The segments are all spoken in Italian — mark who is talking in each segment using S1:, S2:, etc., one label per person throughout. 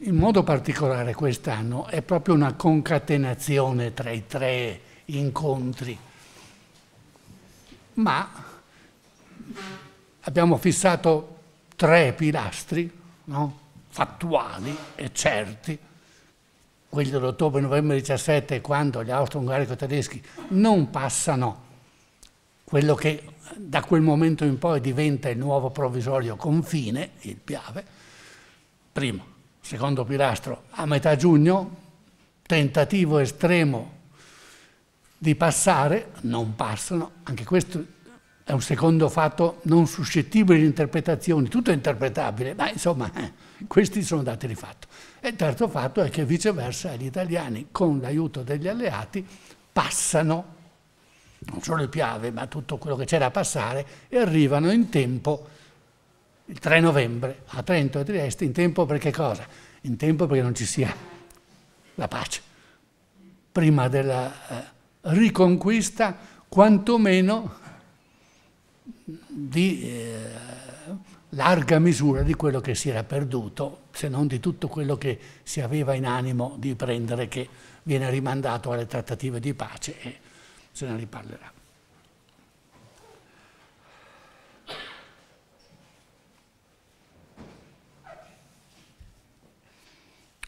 S1: In modo particolare quest'anno è proprio una concatenazione tra i tre incontri, ma abbiamo fissato tre pilastri no? fattuali e certi, quelli dell'ottobre-novembre 17 quando gli austro-ungarico-tedeschi non passano quello che da quel momento in poi diventa il nuovo provvisorio confine, il Piave, primo secondo pilastro, a metà giugno, tentativo estremo di passare, non passano, anche questo è un secondo fatto non suscettibile di interpretazioni, tutto è interpretabile, ma insomma eh, questi sono dati di fatto. E il terzo fatto è che viceversa gli italiani con l'aiuto degli alleati passano non solo le piave ma tutto quello che c'era da passare e arrivano in tempo il 3 novembre a Trento e a Trieste in tempo perché cosa? In tempo perché non ci sia la pace. Prima della eh, riconquista, quantomeno di eh, larga misura di quello che si era perduto, se non di tutto quello che si aveva in animo di prendere, che viene rimandato alle trattative di pace e se ne riparlerà.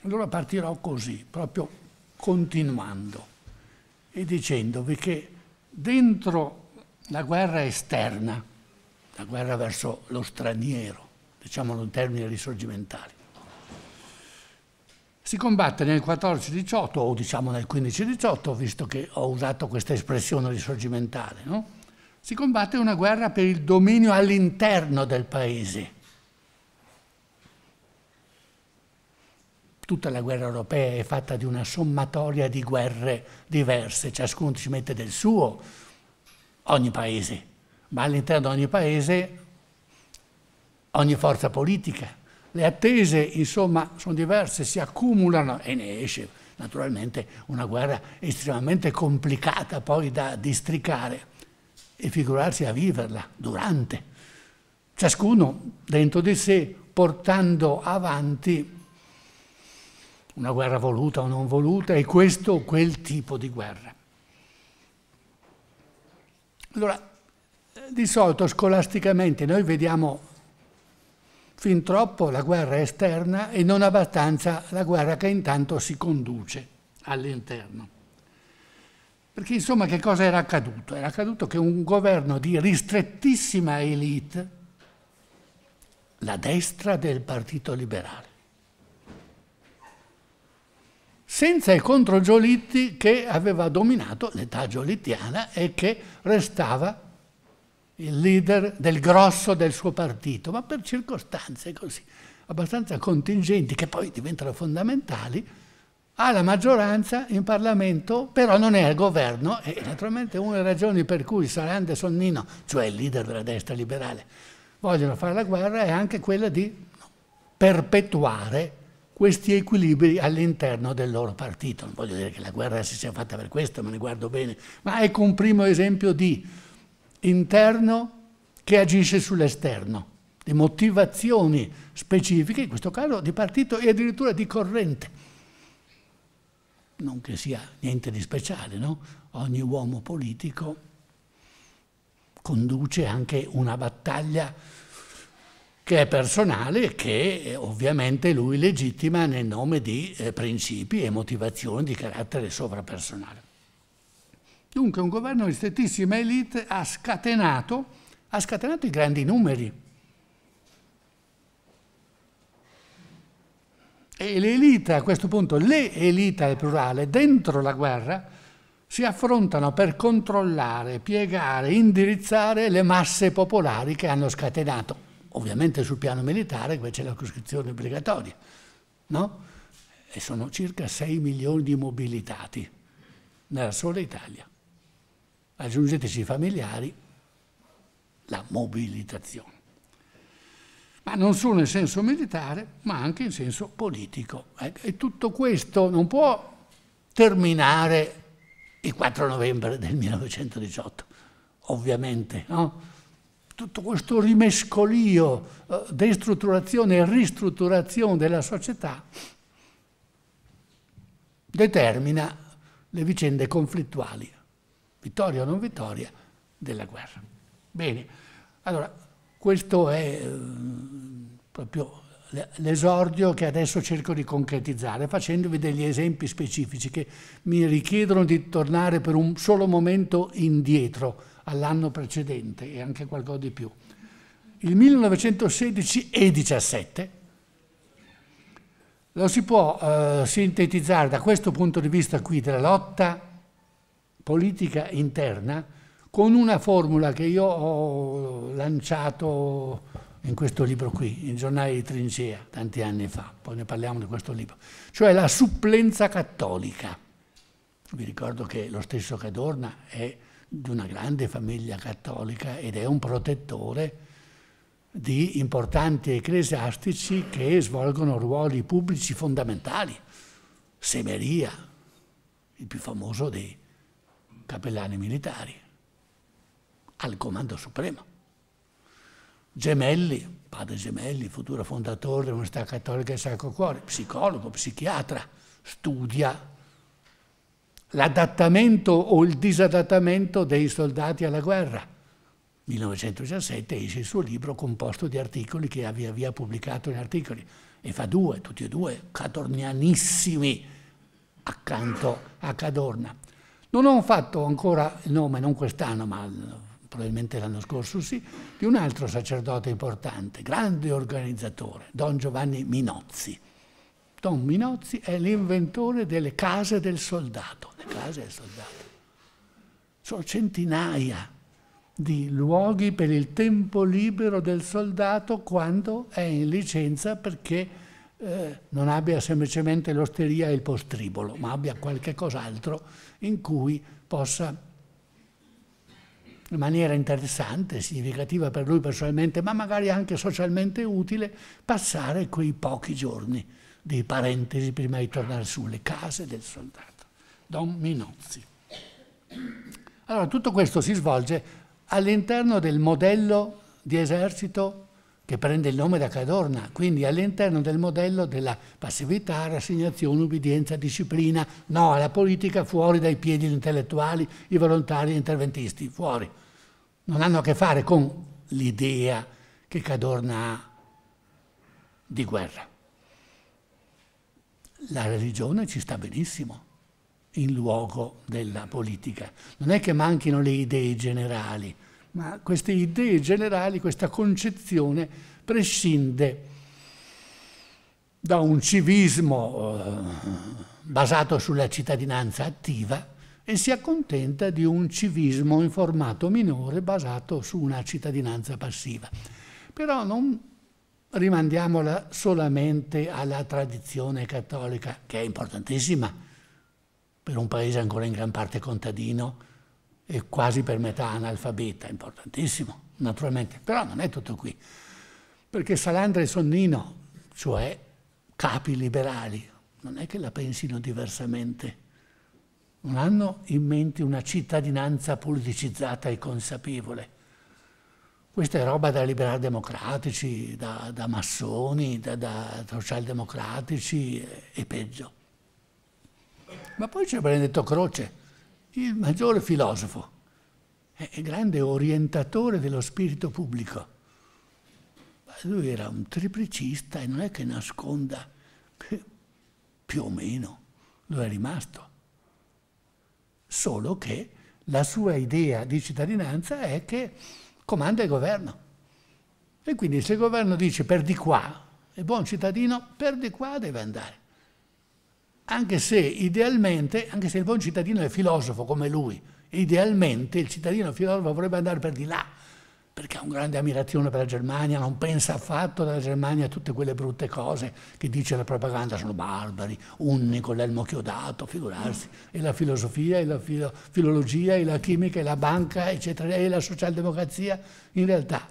S1: Allora partirò così, proprio continuando e dicendovi che dentro la guerra esterna, la guerra verso lo straniero, diciamolo in termini risorgimentali, si combatte nel 14-18 o diciamo nel 15-18, visto che ho usato questa espressione risorgimentale, no? si combatte una guerra per il dominio all'interno del paese, tutta la guerra europea è fatta di una sommatoria di guerre diverse, ciascuno ci mette del suo, ogni paese, ma all'interno di ogni paese ogni forza politica. Le attese, insomma, sono diverse, si accumulano e ne esce naturalmente una guerra estremamente complicata poi da districare e figurarsi a viverla durante. Ciascuno dentro di sé portando avanti una guerra voluta o non voluta, e questo o quel tipo di guerra. Allora, eh, di solito scolasticamente noi vediamo fin troppo la guerra esterna e non abbastanza la guerra che intanto si conduce all'interno. Perché insomma che cosa era accaduto? Era accaduto che un governo di ristrettissima elite, la destra del Partito Liberale, senza contro Giolitti che aveva dominato l'età giolittiana e che restava il leader del grosso del suo partito, ma per circostanze così abbastanza contingenti che poi diventano fondamentali, ha la maggioranza in Parlamento, però non è al governo e naturalmente una delle ragioni per cui Sarande e Sonnino, cioè il leader della destra liberale, vogliono fare la guerra è anche quella di perpetuare questi equilibri all'interno del loro partito. Non voglio dire che la guerra si sia fatta per questo, me ne guardo bene, ma ecco un primo esempio di interno che agisce sull'esterno, di motivazioni specifiche, in questo caso di partito e addirittura di corrente. Non che sia niente di speciale, no? Ogni uomo politico conduce anche una battaglia che è personale e che eh, ovviamente lui legittima nel nome di eh, principi e motivazioni di carattere sovrapersonale. Dunque un governo di strettissima elite ha scatenato, ha scatenato i grandi numeri. E l'elita, a questo punto, le elite al plurale, dentro la guerra, si affrontano per controllare, piegare, indirizzare le masse popolari che hanno scatenato ovviamente sul piano militare c'è la coscrizione obbligatoria, no? e sono circa 6 milioni di mobilitati nella sola Italia. Aggiungeteci i familiari, la mobilitazione. Ma non solo in senso militare, ma anche in senso politico. Ecco, e tutto questo non può terminare il 4 novembre del 1918, ovviamente, no? tutto questo rimescolio, eh, destrutturazione e ristrutturazione della società determina le vicende conflittuali, vittoria o non vittoria, della guerra. Bene, allora questo è eh, proprio l'esordio che adesso cerco di concretizzare facendovi degli esempi specifici che mi richiedono di tornare per un solo momento indietro all'anno precedente e anche qualcosa di più. Il 1916 e 17 lo si può eh, sintetizzare da questo punto di vista qui della lotta politica interna con una formula che io ho lanciato in questo libro qui, in giornale di Trincea, tanti anni fa, poi ne parliamo di questo libro, cioè la supplenza cattolica. Vi ricordo che lo stesso Cadorna è di una grande famiglia cattolica ed è un protettore di importanti ecclesiastici che svolgono ruoli pubblici fondamentali. Semeria, il più famoso dei capellani militari, al Comando Supremo. Gemelli, padre Gemelli, futuro fondatore dell'Università Cattolica del Sacro Cuore, psicologo, psichiatra, studia l'adattamento o il disadattamento dei soldati alla guerra. 1917 esce il suo libro composto di articoli che ha via via pubblicato in articoli e fa due, tutti e due, cadornianissimi accanto a Cadorna. Non ho fatto ancora il nome, non quest'anno, ma probabilmente l'anno scorso sì, di un altro sacerdote importante, grande organizzatore, Don Giovanni Minozzi. Don Minozzi è l'inventore delle case del soldato casa del soldato. Sono centinaia di luoghi per il tempo libero del soldato quando è in licenza perché eh, non abbia semplicemente l'osteria e il postribolo, ma abbia qualche cos'altro in cui possa in maniera interessante, significativa per lui personalmente, ma magari anche socialmente utile, passare quei pochi giorni di parentesi prima di tornare sulle case del soldato. Don Minozzi. Allora, tutto questo si svolge all'interno del modello di esercito che prende il nome da Cadorna, quindi all'interno del modello della passività, rassegnazione, ubbidienza, disciplina, no alla politica, fuori dai piedi gli intellettuali, i volontari, gli interventisti, fuori. Non hanno a che fare con l'idea che Cadorna ha di guerra. La religione ci sta benissimo in luogo della politica. Non è che manchino le idee generali, ma queste idee generali, questa concezione prescinde da un civismo eh, basato sulla cittadinanza attiva e si accontenta di un civismo in formato minore basato su una cittadinanza passiva. Però non rimandiamola solamente alla tradizione cattolica, che è importantissima, per un paese ancora in gran parte contadino e quasi per metà analfabeta, importantissimo, naturalmente. Però non è tutto qui, perché Salandra e Sonnino, cioè capi liberali, non è che la pensino diversamente, non hanno in mente una cittadinanza politicizzata e consapevole. Questa è roba da liberal democratici, da, da massoni, da, da socialdemocratici e peggio. Ma poi c'è Benedetto Croce, il maggiore filosofo, e grande orientatore dello spirito pubblico. Ma lui era un triplicista e non è che nasconda più o meno lo è rimasto. Solo che la sua idea di cittadinanza è che comanda il governo. E quindi se il governo dice per di qua, è buon cittadino, per di qua deve andare anche se idealmente, anche se il buon cittadino è filosofo come lui, idealmente il cittadino filosofo vorrebbe andare per di là, perché ha una grande ammirazione per la Germania, non pensa affatto della Germania a tutte quelle brutte cose che dice la propaganda, sono barbari, unni con l'elmo chiodato, figurarsi, e la filosofia, e la filo filologia, e la chimica, e la banca, eccetera, e la socialdemocrazia, in realtà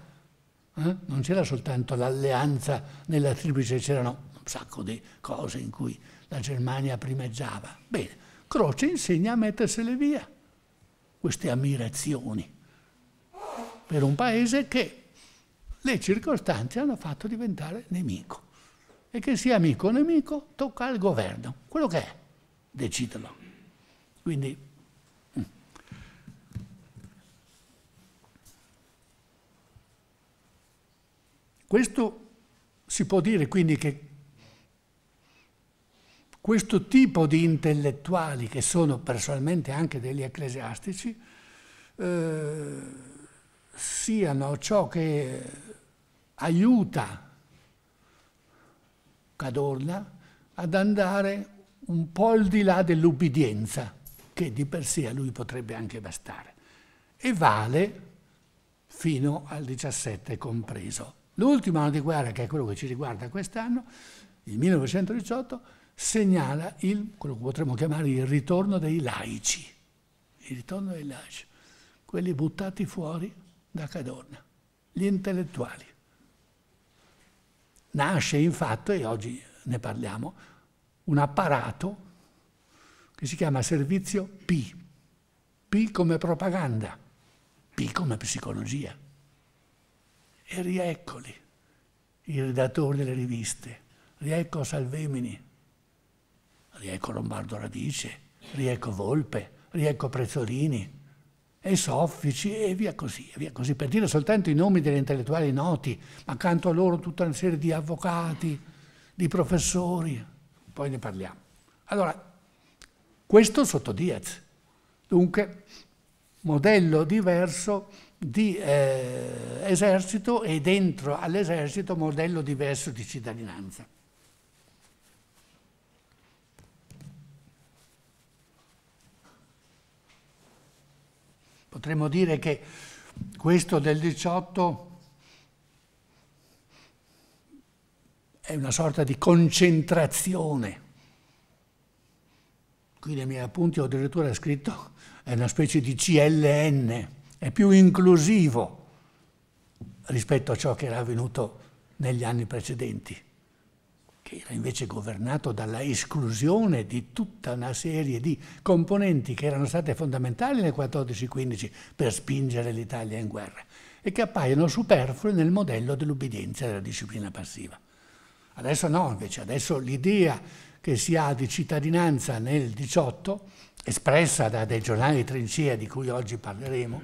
S1: eh, non c'era soltanto l'alleanza nella triplice, c'erano un sacco di cose in cui la Germania primeggiava. Bene, Croce insegna a mettersele via queste ammirazioni per un paese che le circostanze hanno fatto diventare nemico. E che sia amico o nemico tocca al governo, quello che è, decidono. Quindi... Mm. Questo si può dire quindi che questo tipo di intellettuali, che sono personalmente anche degli ecclesiastici, eh, siano ciò che aiuta Cadorna ad andare un po' al di là dell'ubbidienza, che di per sé a lui potrebbe anche bastare, e vale fino al 17 compreso. L'ultimo anno di guerra, che è quello che ci riguarda quest'anno, il 1918, segnala il, quello che potremmo chiamare il ritorno dei laici, il ritorno dei laici, quelli buttati fuori da Cadorna, gli intellettuali. Nasce infatti, e oggi ne parliamo, un apparato che si chiama servizio P, P come propaganda, P come psicologia. E rieccoli, i redattori delle riviste, riecco Salvemini, Rieco Lombardo Radice, Rieco Volpe, Rieco Prezzolini, e Soffici e via così, e via così, per dire soltanto i nomi degli intellettuali noti, ma accanto a loro tutta una serie di avvocati, di professori, poi ne parliamo. Allora, questo sotto Diaz, dunque modello diverso di eh, esercito e dentro all'esercito modello diverso di cittadinanza. Potremmo dire che questo del 18 è una sorta di concentrazione. Qui nei miei appunti ho addirittura scritto è una specie di CLN, è più inclusivo rispetto a ciò che era avvenuto negli anni precedenti che era invece governato dalla esclusione di tutta una serie di componenti che erano state fondamentali nel 14-15 per spingere l'Italia in guerra e che appaiono superflue nel modello dell'ubbidienza e della disciplina passiva. Adesso no, invece, adesso l'idea che si ha di cittadinanza nel 18, espressa da dei giornali di trincea di cui oggi parleremo,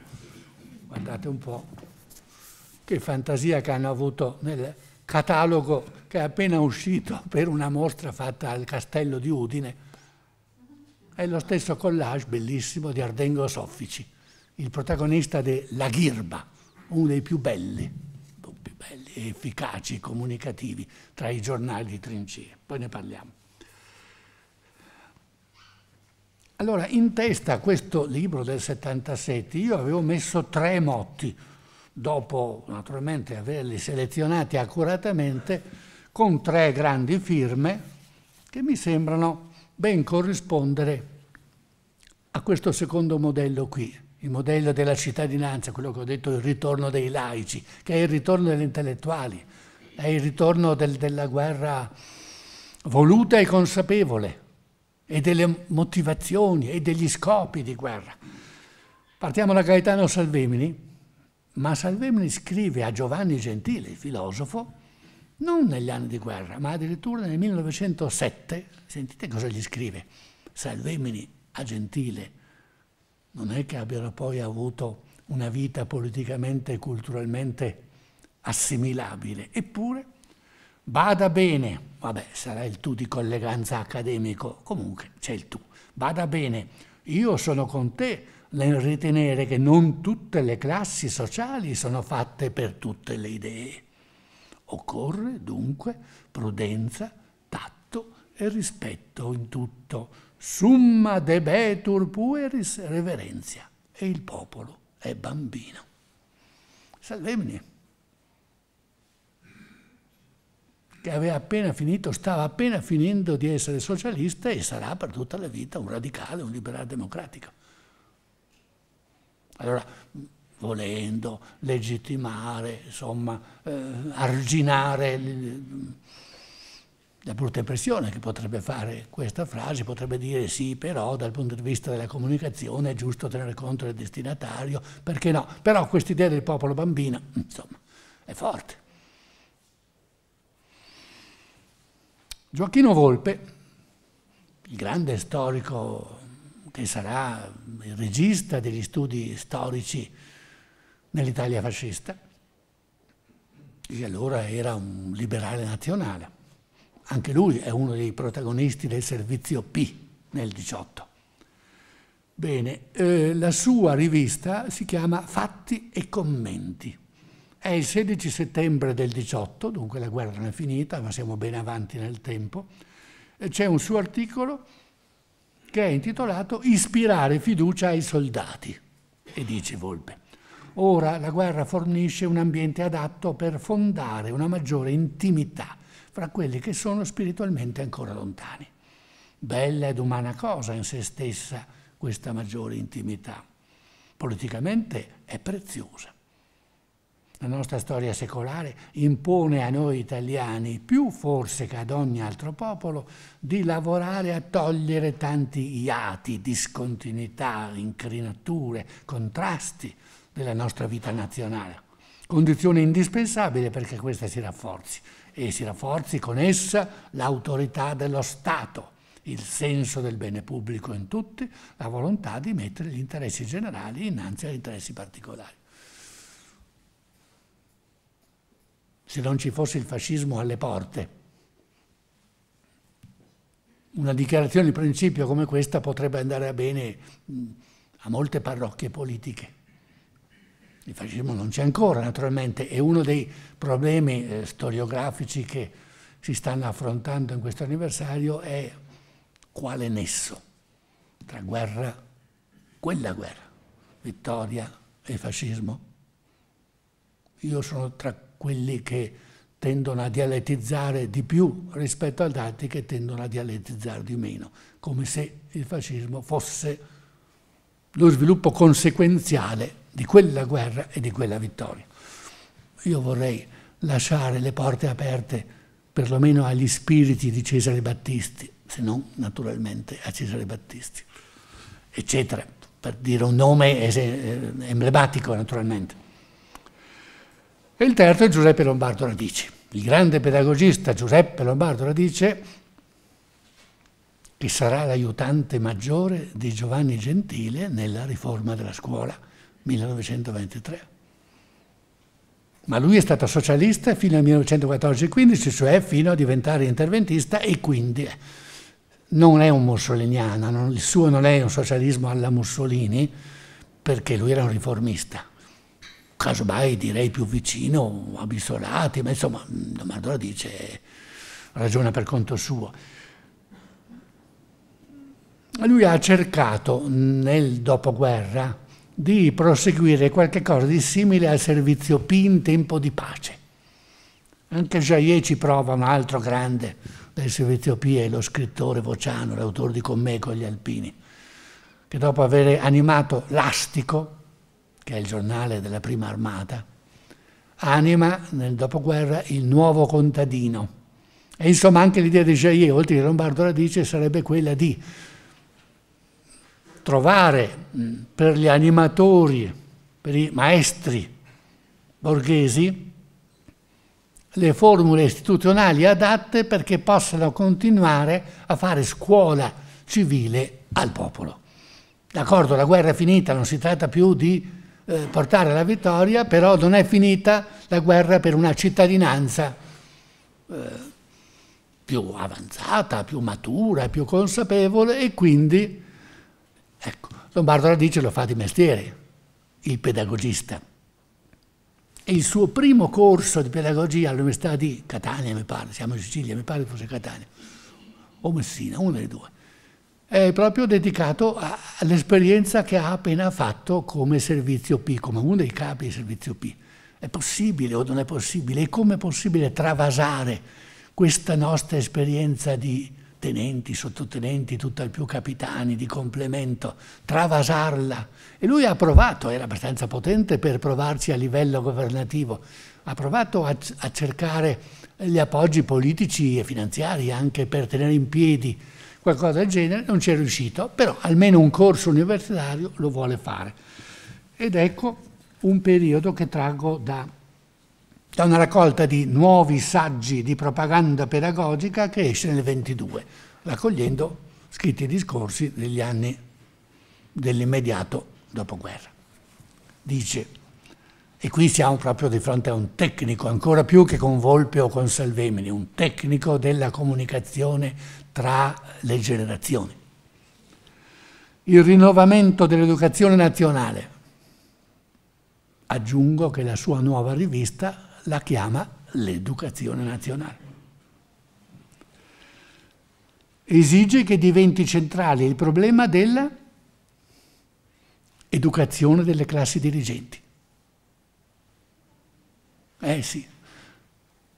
S1: guardate un po' che fantasia che hanno avuto nel catalogo che è appena uscito per una mostra fatta al castello di Udine, è lo stesso collage bellissimo di Ardengo Soffici, il protagonista de La Ghirba, uno dei più belli, più belli, efficaci, comunicativi tra i giornali di Trincia. Poi ne parliamo. Allora, in testa a questo libro del 77 io avevo messo tre motti, dopo naturalmente averli selezionati accuratamente, con tre grandi firme che mi sembrano ben corrispondere a questo secondo modello qui, il modello della cittadinanza, quello che ho detto il ritorno dei laici, che è il ritorno degli intellettuali, è il ritorno del, della guerra voluta e consapevole e delle motivazioni e degli scopi di guerra. Partiamo da Gaetano Salvemini, ma Salvemini scrive a Giovanni Gentile, il filosofo, non negli anni di guerra, ma addirittura nel 1907, sentite cosa gli scrive, Salvemini a Gentile, non è che abbiano poi avuto una vita politicamente e culturalmente assimilabile, eppure bada bene, vabbè sarà il tu di colleganza accademico, comunque c'è il tu, bada bene, io sono con te nel ritenere che non tutte le classi sociali sono fatte per tutte le idee. Occorre dunque prudenza, tatto e rispetto in tutto. Summa debetur pueris reverenzia. E il popolo è bambino. Salvemini, che aveva appena finito, stava appena finendo di essere socialista e sarà per tutta la vita un radicale, un liberal democratico. Allora, volendo legittimare, insomma, eh, arginare la brutta impressione che potrebbe fare questa frase, potrebbe dire sì, però dal punto di vista della comunicazione è giusto tenere conto del destinatario, perché no? Però quest'idea del popolo bambino, insomma, è forte. Gioacchino Volpe, il grande storico che sarà il regista degli studi storici nell'Italia fascista, che allora era un liberale nazionale. Anche lui è uno dei protagonisti del servizio P nel 18. Bene, eh, la sua rivista si chiama Fatti e Commenti. È il 16 settembre del 18, dunque la guerra non è finita, ma siamo ben avanti nel tempo. Eh, c'è un suo articolo che è intitolato Ispirare fiducia ai soldati. E dice Volpe, ora la guerra fornisce un ambiente adatto per fondare una maggiore intimità fra quelli che sono spiritualmente ancora lontani. Bella ed umana cosa in se stessa questa maggiore intimità. Politicamente è preziosa la nostra storia secolare impone a noi italiani, più forse che ad ogni altro popolo, di lavorare a togliere tanti iati, discontinuità, incrinature, contrasti della nostra vita nazionale. Condizione indispensabile perché questa si rafforzi e si rafforzi con essa l'autorità dello Stato, il senso del bene pubblico in tutti, la volontà di mettere gli interessi generali innanzi agli interessi particolari. se non ci fosse il fascismo alle porte. Una dichiarazione di principio come questa potrebbe andare a bene a molte parrocchie politiche. Il fascismo non c'è ancora, naturalmente, è uno dei problemi eh, storiografici che si stanno affrontando in questo anniversario è quale nesso tra guerra, quella guerra, vittoria e fascismo. Io sono tra quelli che tendono a dialettizzare di più rispetto ad altri che tendono a dialettizzare di meno, come se il fascismo fosse lo sviluppo conseguenziale di quella guerra e di quella vittoria. Io vorrei lasciare le porte aperte perlomeno agli spiriti di Cesare Battisti, se non naturalmente a Cesare Battisti, eccetera, per dire un nome eh, emblematico naturalmente. E il terzo è Giuseppe Lombardo Radice. Il grande pedagogista Giuseppe Lombardo Radice, che sarà l'aiutante maggiore di Giovanni Gentile nella riforma della scuola 1923. Ma lui è stato socialista fino al 1914-15, cioè fino a diventare interventista e quindi non è un mussoliniano, il suo non è un socialismo alla Mussolini, perché lui era un riformista casomai direi più vicino abisolati, ma insomma mm, Domandora dice ragiona per conto suo. Lui ha cercato nel dopoguerra di proseguire qualche cosa di simile al servizio P in tempo di pace. Anche Jaillet ci prova un altro grande del servizio P, è lo scrittore Vociano, l'autore di Con me con gli alpini, che dopo aver animato Lastico, che è il giornale della prima armata, anima nel dopoguerra il nuovo contadino. E insomma anche l'idea di Jaillet, oltre che Lombardo Radice, sarebbe quella di trovare per gli animatori, per i maestri borghesi, le formule istituzionali adatte perché possano continuare a fare scuola civile al popolo. D'accordo, la guerra è finita, non si tratta più di eh, portare la vittoria, però non è finita la guerra per una cittadinanza eh, più avanzata, più matura, più consapevole e quindi, ecco, Lombardo Radice lo fa di mestiere, il pedagogista. E il suo primo corso di pedagogia all'Università di Catania, mi pare, siamo in Sicilia, mi pare fosse Catania, o Messina, uno dei due è proprio dedicato all'esperienza che ha appena fatto come servizio P, come uno dei capi di servizio P. È possibile o non è possibile? E come è possibile travasare questa nostra esperienza di tenenti, sottotenenti, tutt'al più capitani, di complemento, travasarla? E lui ha provato, era abbastanza potente per provarci a livello governativo, ha provato a, a cercare gli appoggi politici e finanziari anche per tenere in piedi qualcosa del genere, non ci è riuscito, però almeno un corso universitario lo vuole fare. Ed ecco un periodo che traggo da, da una raccolta di nuovi saggi di propaganda pedagogica che esce nel 22, raccogliendo scritti e discorsi degli anni dell'immediato dopoguerra. Dice e qui siamo proprio di fronte a un tecnico, ancora più che con Volpe o con Salvemini, un tecnico della comunicazione tra le generazioni. Il rinnovamento dell'educazione nazionale. Aggiungo che la sua nuova rivista la chiama l'educazione nazionale. Esige che diventi centrale il problema dell'educazione delle classi dirigenti eh sì,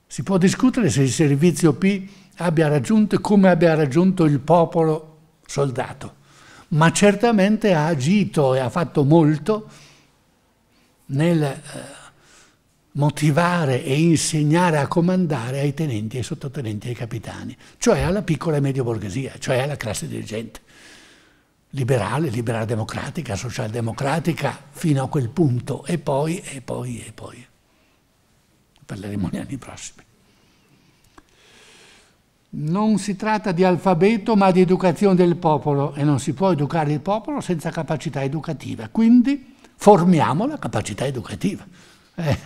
S1: si può discutere se il servizio P abbia raggiunto e come abbia raggiunto il popolo soldato, ma certamente ha agito e ha fatto molto nel eh, motivare e insegnare a comandare ai tenenti, ai sottotenenti, ai capitani, cioè alla piccola e media borghesia, cioè alla classe dirigente liberale, liberale democratica, socialdemocratica fino a quel punto e poi, e poi, e poi parleremo negli anni prossimi. Non si tratta di alfabeto ma di educazione del popolo e non si può educare il popolo senza capacità educativa, quindi formiamo la capacità educativa. Eh,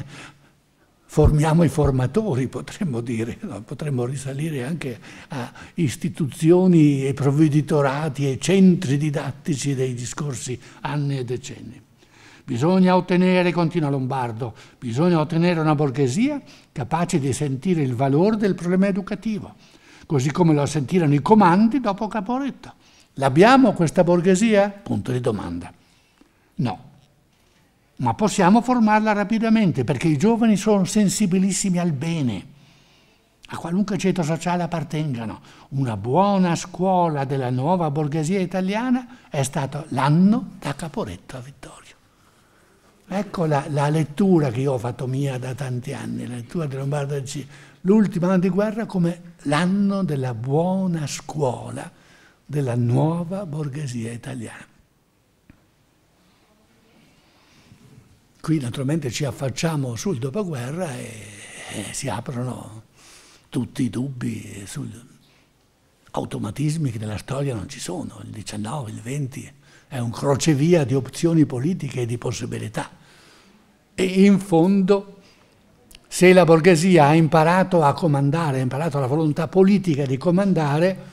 S1: formiamo i formatori, potremmo dire, no? potremmo risalire anche a istituzioni e provveditorati e centri didattici dei discorsi anni e decenni. Bisogna ottenere, continua Lombardo, bisogna ottenere una borghesia capace di sentire il valore del problema educativo, così come lo sentirono i comandi dopo Caporetto. L'abbiamo questa borghesia? Punto di domanda. No. Ma possiamo formarla rapidamente perché i giovani sono sensibilissimi al bene a qualunque ceto sociale appartengano. Una buona scuola della nuova borghesia italiana è stato l'anno da Caporetto a Vittorio. Ecco la, la, lettura che io ho fatto mia da tanti anni, la lettura di Lombardo del Cile, l'ultimo anno di guerra come l'anno della buona scuola della nuova borghesia italiana. Qui naturalmente ci affacciamo sul dopoguerra e, e si aprono tutti i dubbi sugli automatismi che nella storia non ci sono, il 19, il 20 è un crocevia di opzioni politiche e di possibilità. E in fondo, se la borghesia ha imparato a comandare, ha imparato la volontà politica di comandare,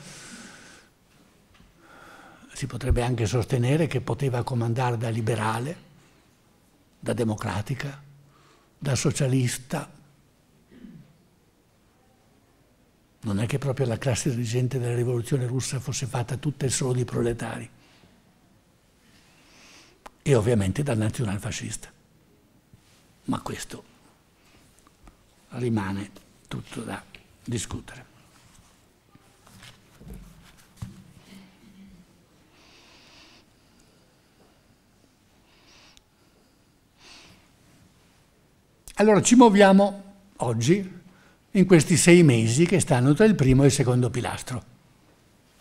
S1: si potrebbe anche sostenere che poteva comandare da liberale, da democratica, da socialista. Non è che proprio la classe dirigente della rivoluzione russa fosse fatta tutta e solo di proletari. E ovviamente dal nazionalfascista ma questo rimane tutto da discutere. Allora ci muoviamo oggi in questi sei mesi che stanno tra il primo e il secondo pilastro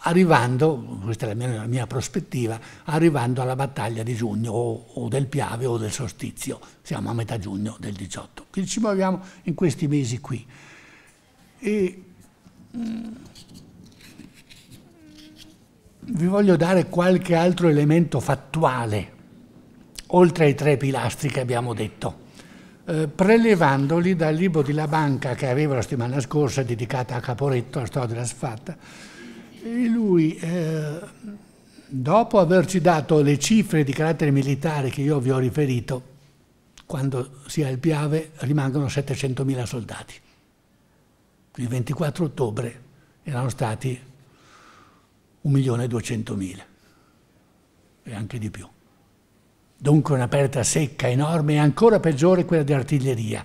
S1: arrivando, questa è la mia, la mia, prospettiva, arrivando alla battaglia di giugno o, o, del Piave o del Solstizio, siamo a metà giugno del 18, che ci muoviamo in questi mesi qui. E, mh, mm, vi voglio dare qualche altro elemento fattuale, oltre ai tre pilastri che abbiamo detto, eh, prelevandoli dal libro di La Banca che avevo la settimana scorsa dedicata a Caporetto, la storia della sfatta, e lui, eh, dopo averci dato le cifre di carattere militare che io vi ho riferito, quando si ha il Piave rimangono 700.000 soldati. Il 24 ottobre erano stati 1.200.000 e anche di più. Dunque una perdita secca enorme e ancora peggiore quella di artiglieria.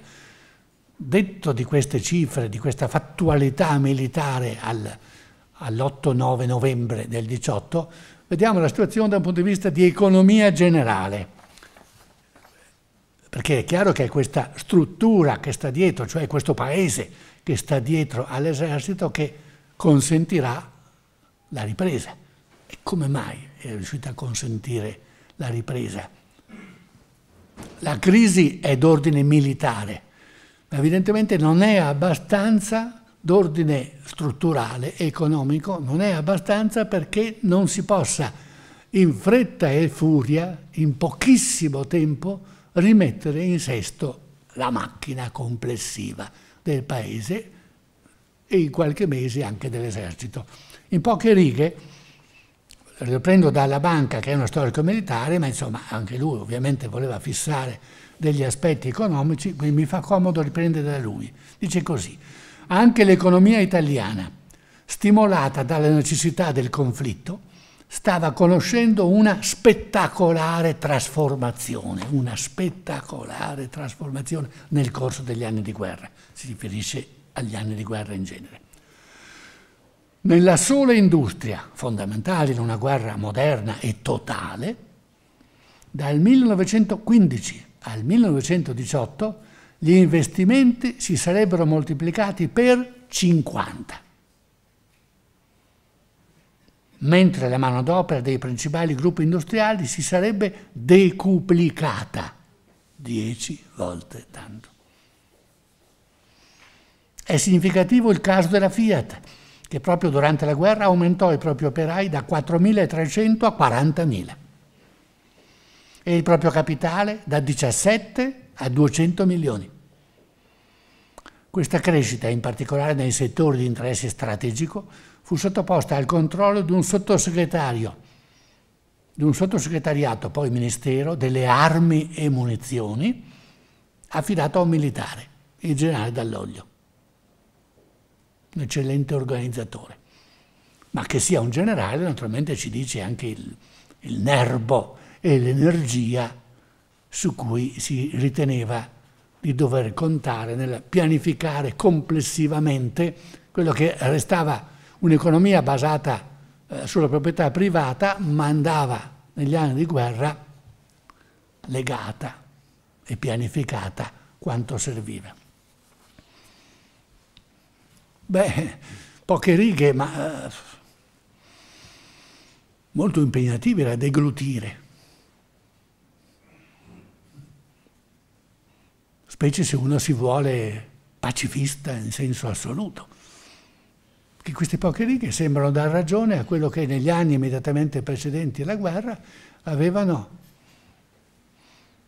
S1: Detto di queste cifre, di questa fattualità militare al, all'8-9 novembre del 18, vediamo la situazione da un punto di vista di economia generale. Perché è chiaro che è questa struttura che sta dietro, cioè questo paese che sta dietro all'esercito che consentirà la ripresa. E come mai è riuscita a consentire la ripresa? La crisi è d'ordine militare, ma evidentemente non è abbastanza d'ordine strutturale e economico non è abbastanza perché non si possa in fretta e furia, in pochissimo tempo, rimettere in sesto la macchina complessiva del paese e in qualche mese anche dell'esercito. In poche righe, lo prendo dalla banca che è uno storico militare, ma insomma anche lui ovviamente voleva fissare degli aspetti economici, quindi mi fa comodo riprendere da lui. Dice così, anche l'economia italiana, stimolata dalla necessità del conflitto, stava conoscendo una spettacolare trasformazione, una spettacolare trasformazione nel corso degli anni di guerra. Si riferisce agli anni di guerra in genere. Nella sola industria, fondamentale in una guerra moderna e totale, dal 1915 al 1918 gli investimenti si sarebbero moltiplicati per 50, mentre la manodopera dei principali gruppi industriali si sarebbe decuplicata 10 volte tanto. È significativo il caso della Fiat, che proprio durante la guerra aumentò i propri operai da 4.300 a 40.000 e il proprio capitale da 17 a 200 milioni. Questa crescita, in particolare nei settori di interesse strategico, fu sottoposta al controllo di un sottosegretario, di un sottosegretariato, poi ministero, delle armi e munizioni, affidato a un militare, il generale Dall'Oglio, un eccellente organizzatore. Ma che sia un generale naturalmente ci dice anche il, il nervo e l'energia su cui si riteneva di dover contare nel pianificare complessivamente quello che restava un'economia basata eh, sulla proprietà privata, ma andava negli anni di guerra legata e pianificata quanto serviva. Beh, poche righe, ma eh, molto impegnative da deglutire. specie se uno si vuole pacifista in senso assoluto. Che queste poche righe sembrano dar ragione a quello che negli anni immediatamente precedenti alla guerra avevano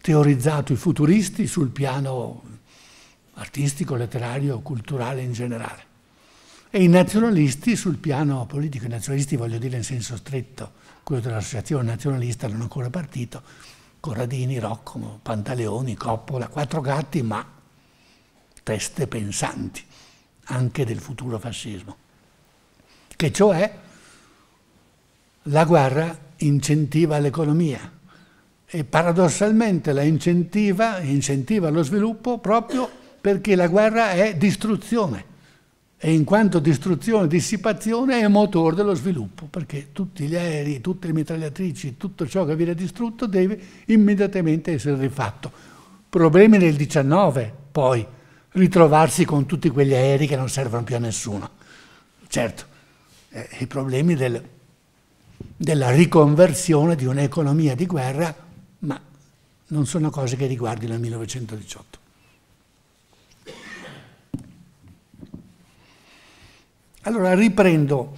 S1: teorizzato i futuristi sul piano artistico, letterario, culturale in generale e i nazionalisti sul piano politico. I nazionalisti voglio dire in senso stretto, quello dell'associazione nazionalista non ancora partito, Corradini, Rocco, Pantaleoni, Coppola, quattro gatti, ma teste pensanti anche del futuro fascismo. Che cioè la guerra incentiva l'economia e paradossalmente la incentiva, incentiva lo sviluppo proprio perché la guerra è distruzione e in quanto distruzione e dissipazione è motore dello sviluppo, perché tutti gli aerei, tutte le mitragliatrici, tutto ciò che viene distrutto deve immediatamente essere rifatto. Problemi del 19, poi, ritrovarsi con tutti quegli aerei che non servono più a nessuno. Certo, eh, i problemi del, della riconversione di un'economia di guerra, ma non sono cose che riguardino il 1918. Allora riprendo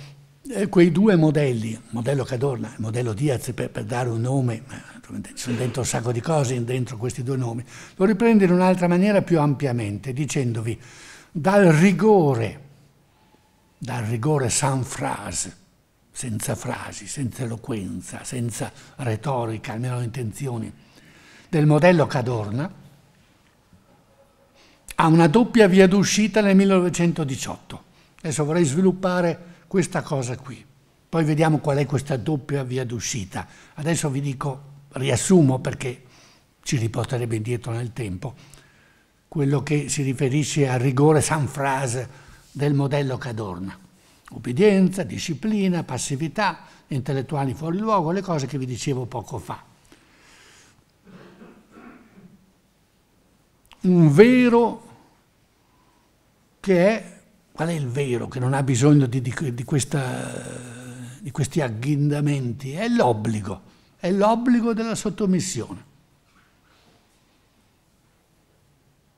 S1: eh, quei due modelli, il modello Cadorna e il modello Diaz per, per, dare un nome, sono dentro un sacco di cose, dentro questi due nomi, lo riprendo in un'altra maniera più ampiamente, dicendovi dal rigore, dal rigore sans phrase, senza frasi, senza eloquenza, senza retorica, almeno intenzioni, del modello Cadorna, ha una doppia via d'uscita nel 1918. Adesso vorrei sviluppare questa cosa qui. Poi vediamo qual è questa doppia via d'uscita. Adesso vi dico, riassumo perché ci riporterebbe indietro nel tempo, quello che si riferisce al rigore sans phrase del modello Cadorna. Obbedienza, disciplina, passività, intellettuali fuori luogo, le cose che vi dicevo poco fa. Un vero che è Qual è il vero che non ha bisogno di, di, di, questa, di questi agghindamenti? È l'obbligo, è l'obbligo della sottomissione.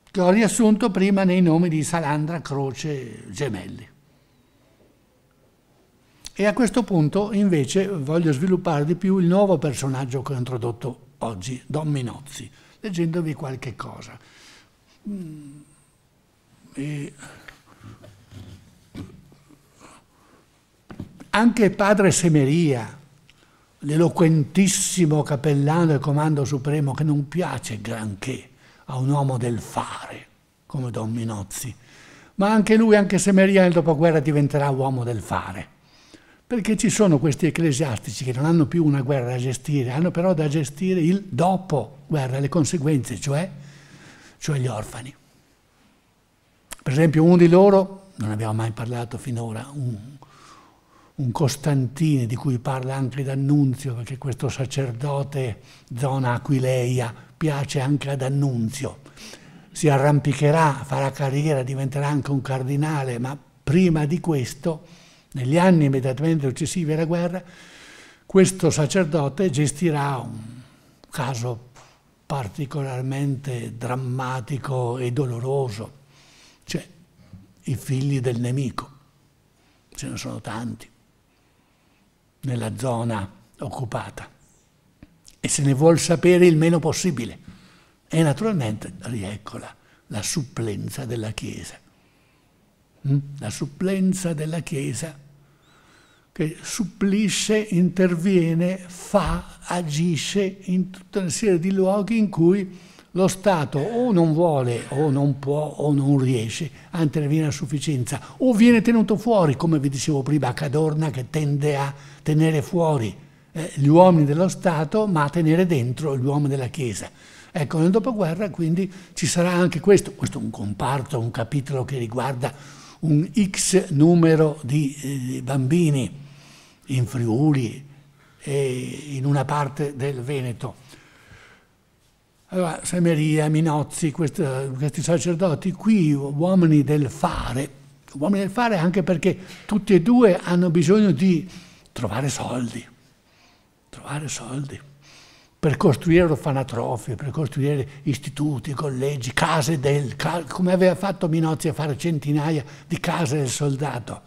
S1: Che ho riassunto prima nei nomi di Salandra, Croce, Gemelli. E a questo punto invece voglio sviluppare di più il nuovo personaggio che ho introdotto oggi, Don Minozzi, leggendovi qualche cosa. Mm. E Anche padre Semeria, l'eloquentissimo cappellano del Comando Supremo, che non piace granché a un uomo del fare, come Don Minozzi, ma anche lui, anche Semeria nel dopoguerra diventerà uomo del fare, perché ci sono questi ecclesiastici che non hanno più una guerra da gestire, hanno però da gestire il dopo guerra, le conseguenze, cioè, cioè gli orfani. Per esempio uno di loro, non abbiamo mai parlato finora, un un Costantino di cui parla anche D'Annunzio, perché questo sacerdote zona aquileia piace anche ad Annunzio. Si arrampicherà, farà carriera, diventerà anche un cardinale, ma prima di questo, negli anni immediatamente successivi alla guerra, questo sacerdote gestirà un caso particolarmente drammatico e doloroso, cioè i figli del nemico. Ce ne sono tanti nella zona occupata e se ne vuol sapere il meno possibile. E naturalmente, rieccola, la supplenza della Chiesa. Mm? La supplenza della Chiesa che supplisce, interviene, fa, agisce in tutta una serie di luoghi in cui lo Stato o non vuole o non può o non riesce a intervenire a sufficienza o viene tenuto fuori, come vi dicevo prima, Cadorna che tende a tenere fuori eh, gli uomini dello Stato ma a tenere dentro gli uomini della Chiesa. Ecco, nel dopoguerra quindi ci sarà anche questo, questo è un comparto, un capitolo che riguarda un X numero di, di eh, bambini in Friuli e in una parte del Veneto allora, Semeria, Minozzi, questi, questi sacerdoti qui, uomini del fare, uomini del fare anche perché tutti e due hanno bisogno di trovare soldi, trovare soldi per costruire orfanatrofi, per costruire istituti, collegi, case del... come aveva fatto Minozzi a fare centinaia di case del soldato.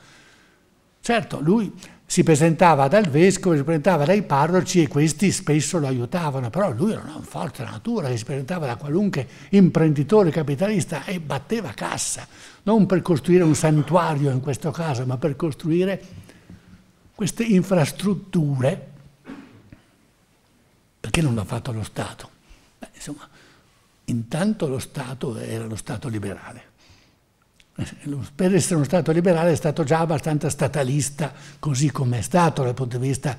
S1: Certo, lui si presentava dal vescovo, si presentava dai parroci e questi spesso lo aiutavano, però lui era un forte natura che si presentava da qualunque imprenditore capitalista e batteva cassa, non per costruire un santuario in questo caso, ma per costruire queste infrastrutture, perché non l'ha fatto lo Stato? Beh, insomma, intanto lo Stato era lo Stato liberale. Eh, per essere uno Stato liberale è stato già abbastanza statalista, così come è stato dal punto di vista,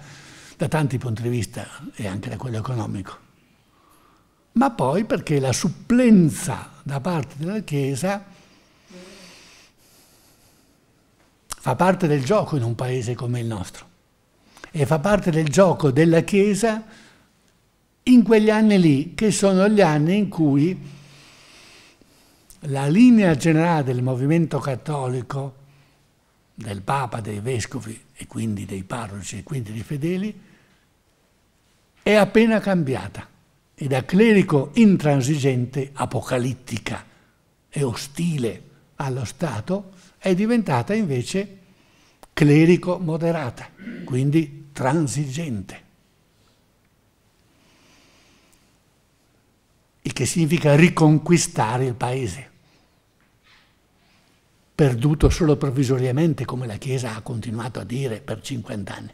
S1: da tanti punti di vista e anche da quello economico. Ma poi perché la supplenza da parte della Chiesa fa parte del gioco in un paese come il nostro e fa parte del gioco della Chiesa in quegli anni lì, che sono gli anni in cui la linea generale del movimento cattolico, del Papa, dei Vescovi e quindi dei parroci e quindi dei fedeli, è appena cambiata e da clerico intransigente, apocalittica e ostile allo Stato, è diventata invece clerico moderata, quindi transigente. Il che significa riconquistare il paese perduto solo provvisoriamente, come la Chiesa ha continuato a dire per 50 anni.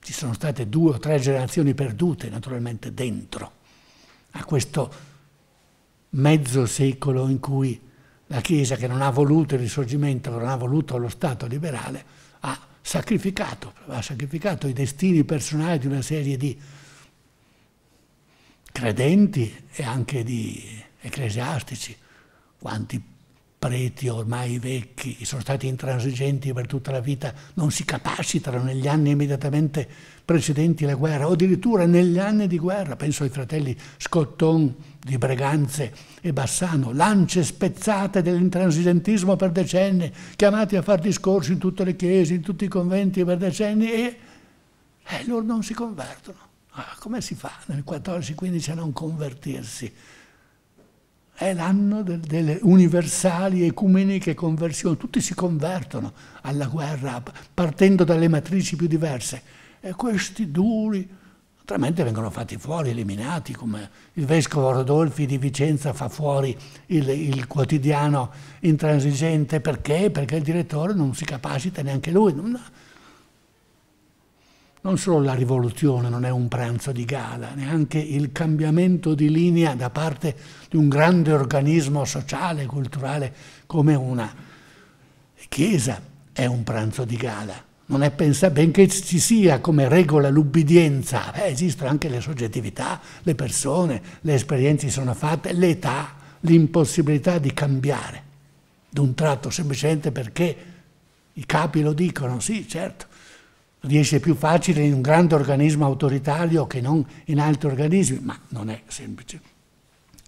S1: Ci sono state due o tre generazioni perdute, naturalmente, dentro a questo mezzo secolo in cui la Chiesa, che non ha voluto il risorgimento, che non ha voluto lo Stato liberale, ha sacrificato, ha sacrificato i destini personali di una serie di credenti e anche di ecclesiastici, quanti preti ormai vecchi, che sono stati intransigenti per tutta la vita, non si capacitano negli anni immediatamente precedenti la guerra, o addirittura negli anni di guerra, penso ai fratelli Scotton di Breganze e Bassano, lance spezzate dell'intransigentismo per decenni, chiamati a far discorsi in tutte le chiese, in tutti i conventi per decenni, e eh, loro non si convertono. Ah, come si fa nel 14-15 a non convertirsi? è l'anno del, delle universali ecumeniche conversioni, tutti si convertono alla guerra partendo dalle matrici più diverse e questi duri naturalmente vengono fatti fuori, eliminati, come il vescovo Rodolfi di Vicenza fa fuori il, il quotidiano intransigente perché? Perché il direttore non si capacita neanche lui. Non, non solo la rivoluzione non è un pranzo di gala, neanche il cambiamento di linea da parte di un grande organismo sociale culturale come una chiesa è un pranzo di gala. Non è pensato, benché ci sia come regola l'ubbidienza, eh, esistono anche le soggettività, le persone, le esperienze sono fatte, l'età, l'impossibilità di cambiare d'un tratto semplicemente perché i capi lo dicono, sì certo, riesce più facile in un grande organismo autoritario che non in altri organismi, ma non è semplice.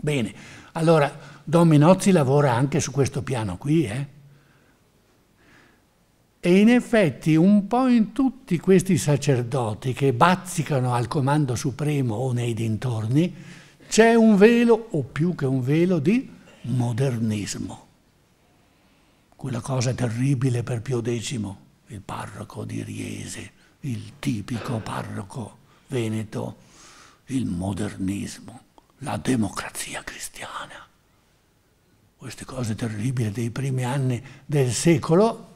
S1: Bene, allora Don Minozzi lavora anche su questo piano qui, eh? E in effetti un po' in tutti questi sacerdoti che bazzicano al comando supremo o nei dintorni, c'è un velo, o più che un velo, di modernismo. Quella cosa terribile per Pio X il parroco di Riese, il tipico parroco veneto, il modernismo, la democrazia cristiana. Queste cose terribili dei primi anni del secolo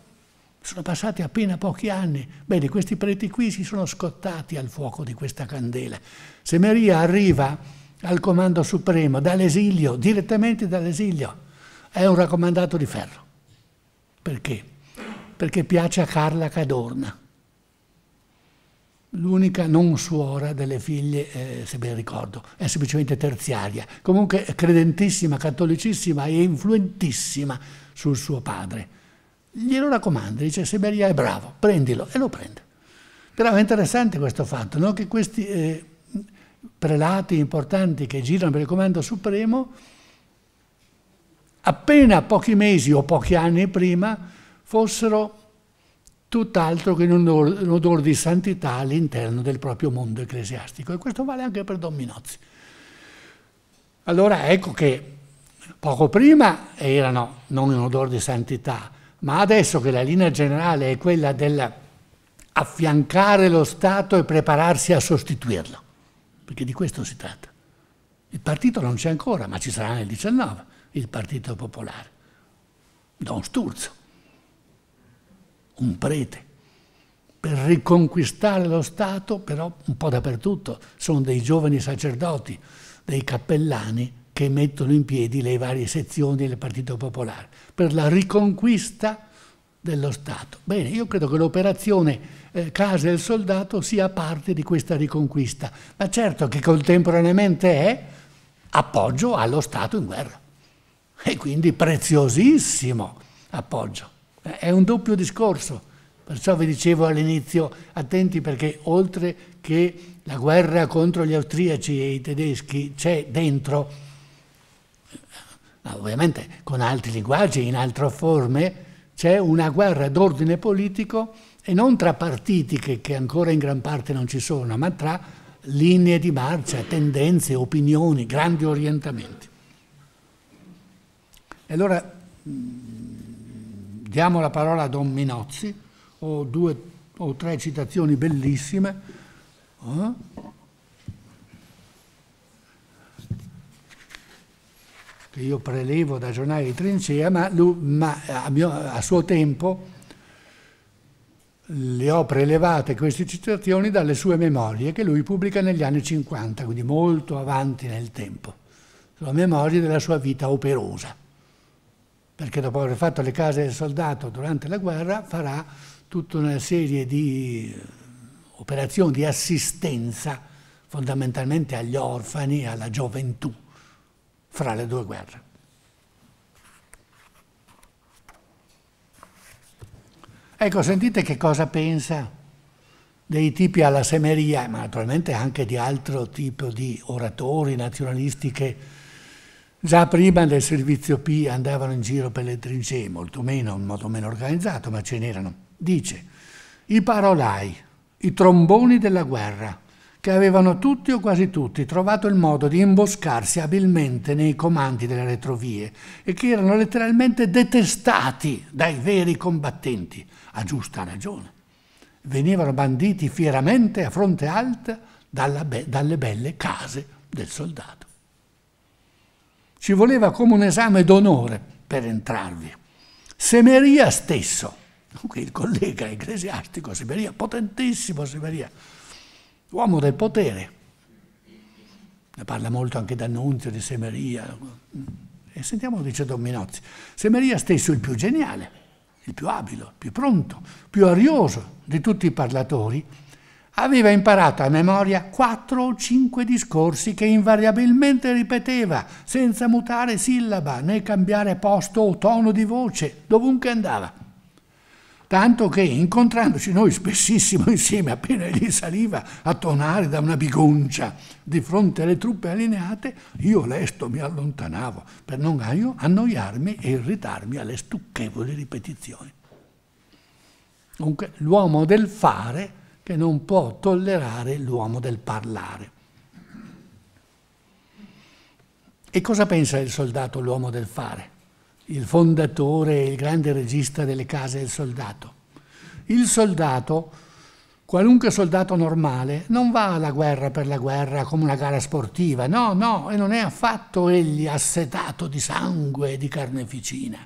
S1: sono passati appena pochi anni. Bene, questi preti qui si sono scottati al fuoco di questa candela. Se Maria arriva al comando supremo dall'esilio, direttamente dall'esilio, è un raccomandato di ferro. Perché? perché piace a Carla Cadorna, l'unica non suora delle figlie, eh, se ben ricordo, è semplicemente terziaria, comunque credentissima, cattolicissima e influentissima sul suo padre. Glielo raccomanda, dice Siberia è bravo, prendilo e lo prende. Però è interessante questo fatto, no? che questi eh, prelati importanti che girano per il Comando Supremo, appena pochi mesi o pochi anni prima, fossero tutt'altro che un odore, di santità all'interno del proprio mondo ecclesiastico. E questo vale anche per Don Minozzi. Allora ecco che poco prima erano non un odore di santità, ma adesso che la linea generale è quella dell'affiancare lo Stato e prepararsi a sostituirlo, perché di questo si tratta. Il partito non c'è ancora, ma ci sarà nel 19, il Partito Popolare. Don Sturzo un prete, per riconquistare lo Stato, però un po' dappertutto, sono dei giovani sacerdoti, dei cappellani che mettono in piedi le varie sezioni del Partito Popolare, per la riconquista dello Stato. Bene, io credo che l'operazione eh, Casa del Soldato sia parte di questa riconquista, ma certo che contemporaneamente è appoggio allo Stato in guerra e quindi preziosissimo appoggio. È un doppio discorso. Perciò vi dicevo all'inizio, attenti perché oltre che la guerra contro gli austriaci e i tedeschi c'è dentro, ovviamente con altri linguaggi, in altre forme, c'è una guerra d'ordine politico e non tra partiti che, che ancora in gran parte non ci sono, ma tra linee di marcia, tendenze, opinioni, grandi orientamenti. E allora mm, Diamo la parola a Don Minozzi, ho due o tre citazioni bellissime. Eh? che io prelevo da giornali di trincea, ma, lui, ma a, mio, a suo tempo le ho prelevate queste citazioni dalle sue memorie che lui pubblica negli anni 50, quindi molto avanti nel tempo. sulla memoria della sua vita operosa perché dopo aver fatto le case del soldato durante la guerra farà tutta una serie di eh, operazioni di assistenza fondamentalmente agli orfani e alla gioventù fra le due guerre. Ecco, sentite che cosa pensa dei tipi alla semeria, ma naturalmente anche di altro tipo di oratori nazionalisti che Già prima del servizio P andavano in giro per le trincee, molto meno, in modo meno organizzato, ma ce n'erano. Dice, i parolai, i tromboni della guerra, che avevano tutti o quasi tutti trovato il modo di imboscarsi abilmente nei comandi delle retrovie e che erano letteralmente detestati dai veri combattenti, a giusta ragione. Venivano banditi fieramente a fronte alta be dalle belle case del soldato. Ci voleva come un esame d'onore per entrarvi. Semeria stesso, qui il collega ecclesiastico, Semeria, potentissimo Semeria, uomo del potere, ne parla molto anche D'Annunzio di Semeria, e sentiamo cosa dice Dominozzi. Semeria stesso il più geniale, il più abile, il più pronto, più arioso di tutti i parlatori, aveva imparato a memoria quattro o cinque discorsi che invariabilmente ripeteva, senza mutare sillaba né cambiare posto o tono di voce, dovunque andava. Tanto che, incontrandoci noi spessissimo insieme, appena gli saliva a tonare da una bigoncia di fronte alle truppe allineate, io lesto mi allontanavo per non annoiarmi e irritarmi alle stucchevoli ripetizioni. Dunque, l'uomo del fare che non può tollerare l'uomo del parlare. E cosa pensa il soldato, l'uomo del fare? Il fondatore il grande regista delle case del soldato. Il soldato, qualunque soldato normale, non va alla guerra per la guerra come una gara sportiva, no, no, e non è affatto egli assetato di sangue e di carneficina.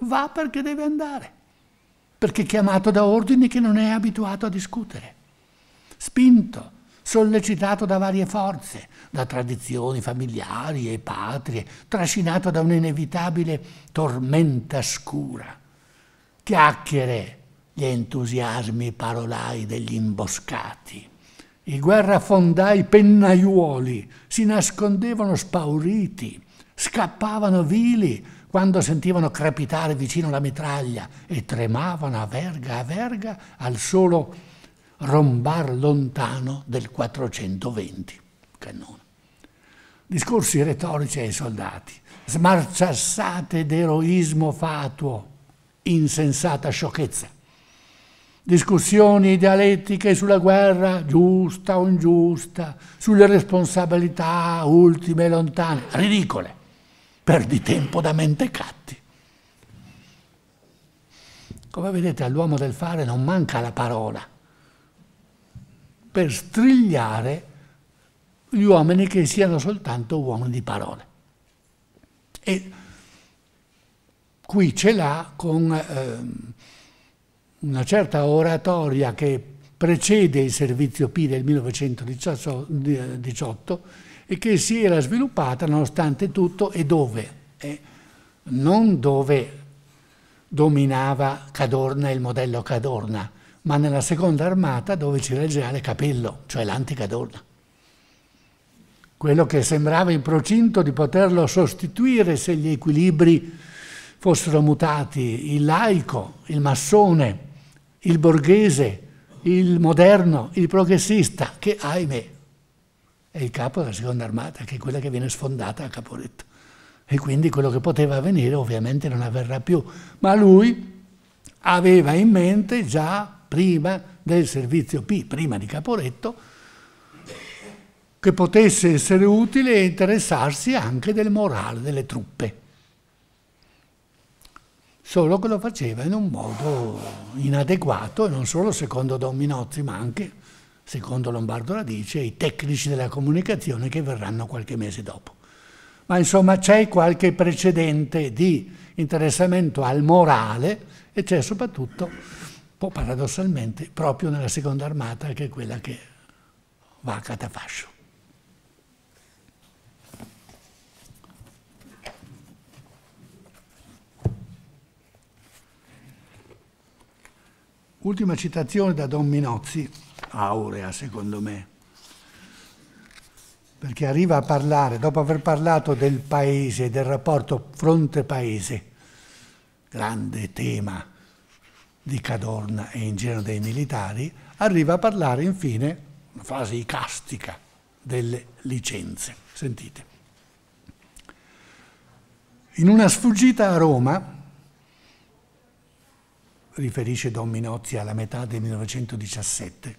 S1: Va perché deve andare, perché è chiamato da ordini che non è abituato a discutere spinto, sollecitato da varie forze, da tradizioni familiari e patrie, trascinato da un'inevitabile tormenta scura. Chiacchiere, gli entusiasmi parolai degli imboscati. I guerrafondai pennaiuoli si nascondevano spauriti, scappavano vili quando sentivano crepitare vicino la mitraglia e tremavano a verga a verga al solo Rombar lontano del 420, cannone. Discorsi retorici ai soldati, smarciassate d'eroismo fatuo, insensata sciocchezza. Discussioni dialettiche sulla guerra, giusta o ingiusta, sulle responsabilità ultime e lontane, ridicole, perdi tempo da mentecatti. Come vedete all'uomo del fare non manca la parola, per strigliare gli uomini che siano soltanto uomini di parole. E qui ce l'ha con ehm, una certa oratoria che precede il servizio P del 1918 e che si era sviluppata nonostante tutto e dove, eh, non dove dominava Cadorna e il modello Cadorna, ma nella seconda armata dove c'era il generale Capello, cioè l'antica donna. Quello che sembrava in procinto di poterlo sostituire se gli equilibri fossero mutati, il laico, il massone, il borghese, il moderno, il progressista, che ahimè è il capo della seconda armata, che è quella che viene sfondata a Caporetto. E quindi quello che poteva avvenire ovviamente non avverrà più. Ma lui aveva in mente già prima del servizio P, prima di Caporetto, che potesse essere utile e interessarsi anche del morale delle truppe. Solo che lo faceva in un modo inadeguato, e non solo secondo Don Minozzi, ma anche, secondo Lombardo Radice, i tecnici della comunicazione che verranno qualche mese dopo. Ma insomma c'è qualche precedente di interessamento al morale e c'è soprattutto po' paradossalmente, proprio nella seconda armata che è quella che va a catafascio. Ultima citazione da Don Minozzi, aurea secondo me, perché arriva a parlare, dopo aver parlato del paese, del rapporto fronte-paese, grande tema di Cadorna e in genere dei militari, arriva a parlare infine, una frase icastica, delle licenze. Sentite. In una sfuggita a Roma, riferisce Don Minozzi alla metà del 1917,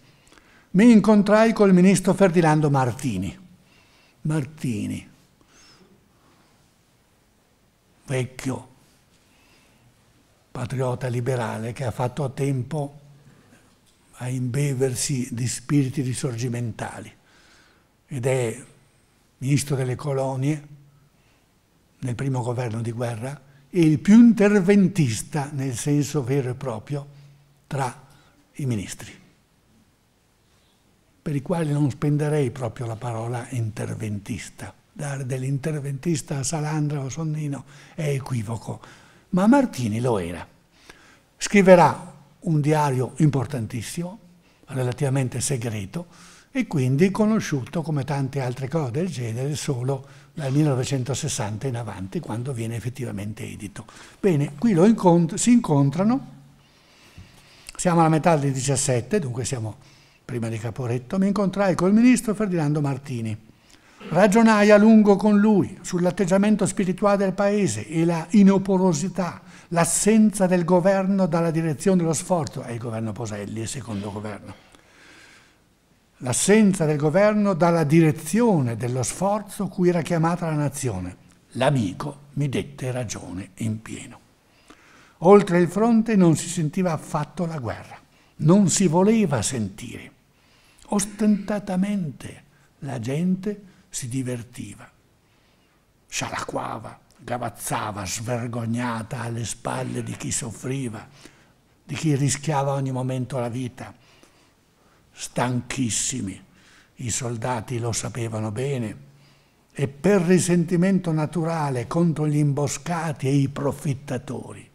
S1: mi incontrai col ministro Ferdinando Martini. Martini, vecchio patriota liberale che ha fatto a tempo a imbeversi di spiriti risorgimentali ed è ministro delle colonie nel primo governo di guerra e il più interventista nel senso vero e proprio tra i ministri, per i quali non spenderei proprio la parola interventista. Dare dell'interventista a Salandra o a Sonnino è equivoco ma Martini lo era. Scriverà un diario importantissimo, relativamente segreto, e quindi conosciuto come tante altre cose del genere solo dal 1960 in avanti, quando viene effettivamente edito. Bene, qui incont si incontrano, siamo alla metà del 17, dunque siamo prima di Caporetto, mi incontrai col ministro Ferdinando Martini Ragionai a lungo con lui sull'atteggiamento spirituale del paese e la inoporosità, l'assenza del governo dalla direzione dello sforzo, è il governo Poselli, il secondo governo, l'assenza del governo dalla direzione dello sforzo cui era chiamata la nazione. L'amico mi dette ragione in pieno. Oltre il fronte non si sentiva affatto la guerra, non si voleva sentire. Ostentatamente la gente si divertiva, scialacquava, gavazzava svergognata alle spalle di chi soffriva, di chi rischiava ogni momento la vita. Stanchissimi, i soldati lo sapevano bene, e per risentimento naturale contro gli imboscati e i profittatori.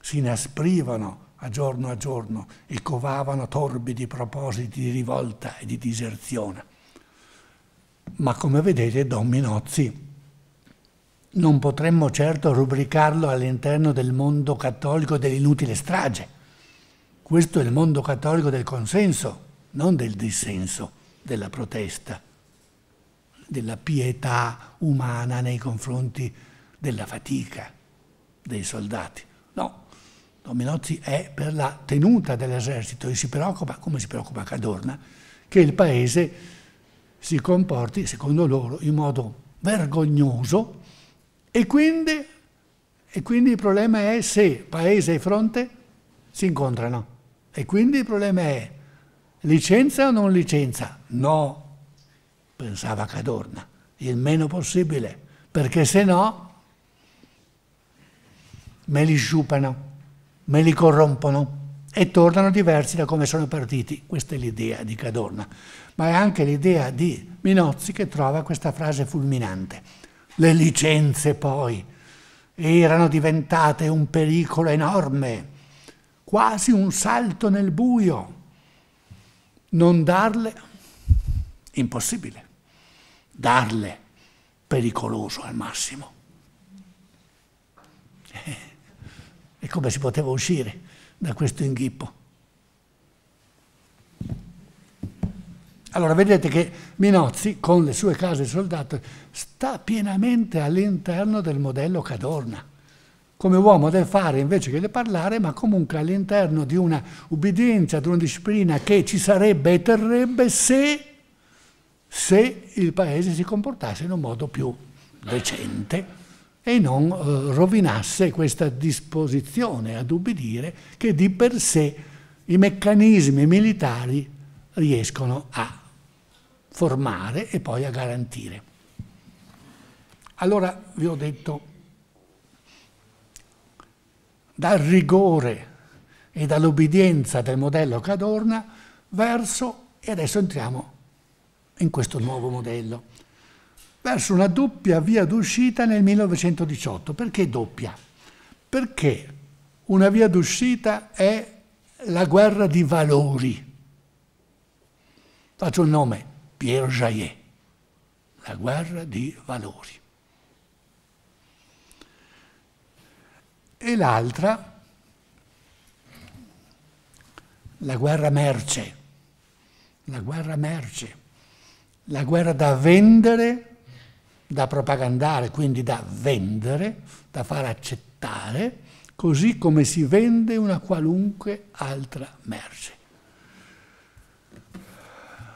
S1: Si inasprivano a giorno a giorno e covavano torbidi propositi di rivolta e di diserzione ma come vedete Don Minozzi non potremmo certo rubricarlo all'interno del mondo cattolico dell'inutile strage. Questo è il mondo cattolico del consenso, non del dissenso, della protesta, della pietà umana nei confronti della fatica dei soldati. No, Dominozzi è per la tenuta dell'esercito e si preoccupa, come si preoccupa Cadorna, che il paese si comporti, secondo loro, in modo vergognoso e quindi, e quindi il problema è se paese e fronte si incontrano. E quindi il problema è licenza o non licenza? No, pensava Cadorna, il meno possibile, perché se no me li sciupano, me li corrompono e tornano diversi da come sono partiti. Questa è l'idea di Cadorna ma è anche l'idea di Minozzi che trova questa frase fulminante. Le licenze poi erano diventate un pericolo enorme, quasi un salto nel buio. Non darle, impossibile. Darle, pericoloso al massimo. E come si poteva uscire da questo inghippo? Allora vedete che Minozzi, con le sue case soldato, sta pienamente all'interno del modello Cadorna. Come uomo del fare invece che del parlare, ma comunque all'interno di una ubbidienza, di una disciplina che ci sarebbe e terrebbe se, se il paese si comportasse in un modo più decente e non eh, rovinasse questa disposizione ad ubbidire che di per sé i meccanismi militari riescono a formare e poi a garantire. Allora vi ho detto, dal rigore e dall'obbedienza del modello Cadorna verso, e adesso entriamo in questo nuovo modello, verso una doppia via d'uscita nel 1918. Perché doppia? Perché una via d'uscita è la guerra di valori. Faccio il nome. Pierre Jaillet, La guerra di valori. E l'altra, la guerra merce, la guerra merce, la guerra da vendere, da propagandare, quindi da vendere, da far accettare, così come si vende una qualunque altra merce.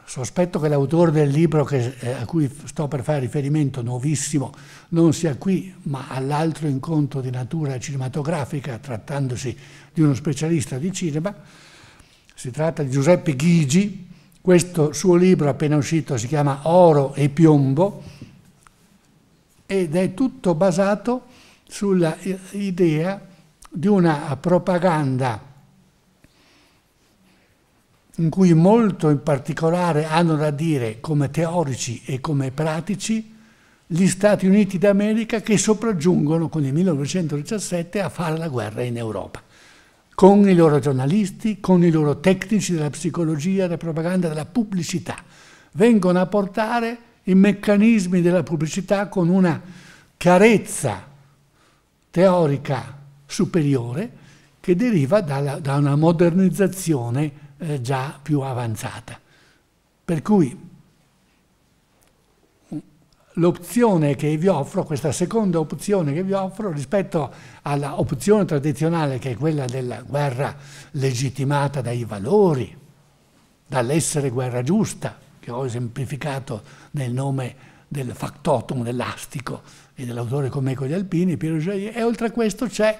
S1: Sospetto che l'autore del libro che, eh, a cui sto per fare riferimento, nuovissimo, non sia qui, ma all'altro incontro di natura cinematografica, trattandosi di uno specialista di cinema. Si tratta di Giuseppe Ghigi, questo suo libro appena uscito si chiama Oro e Piombo ed è tutto basato sull'idea di una propaganda in cui molto in particolare hanno da dire come teorici e come pratici gli Stati Uniti d'America che sopraggiungono con il 1917 a fare la guerra in Europa, con i loro giornalisti, con i loro tecnici della psicologia, della propaganda, della pubblicità. Vengono a portare i meccanismi della pubblicità con una chiarezza teorica superiore che deriva da una modernizzazione eh, già più avanzata. Per cui l'opzione che vi offro, questa seconda opzione che vi offro rispetto alla opzione tradizionale che è quella della guerra legittimata dai valori, dall'essere guerra giusta, che ho esemplificato nel nome del factotum dell'astico e dell'autore come Eco Alpini, Piero Gioia, e oltre a questo c'è,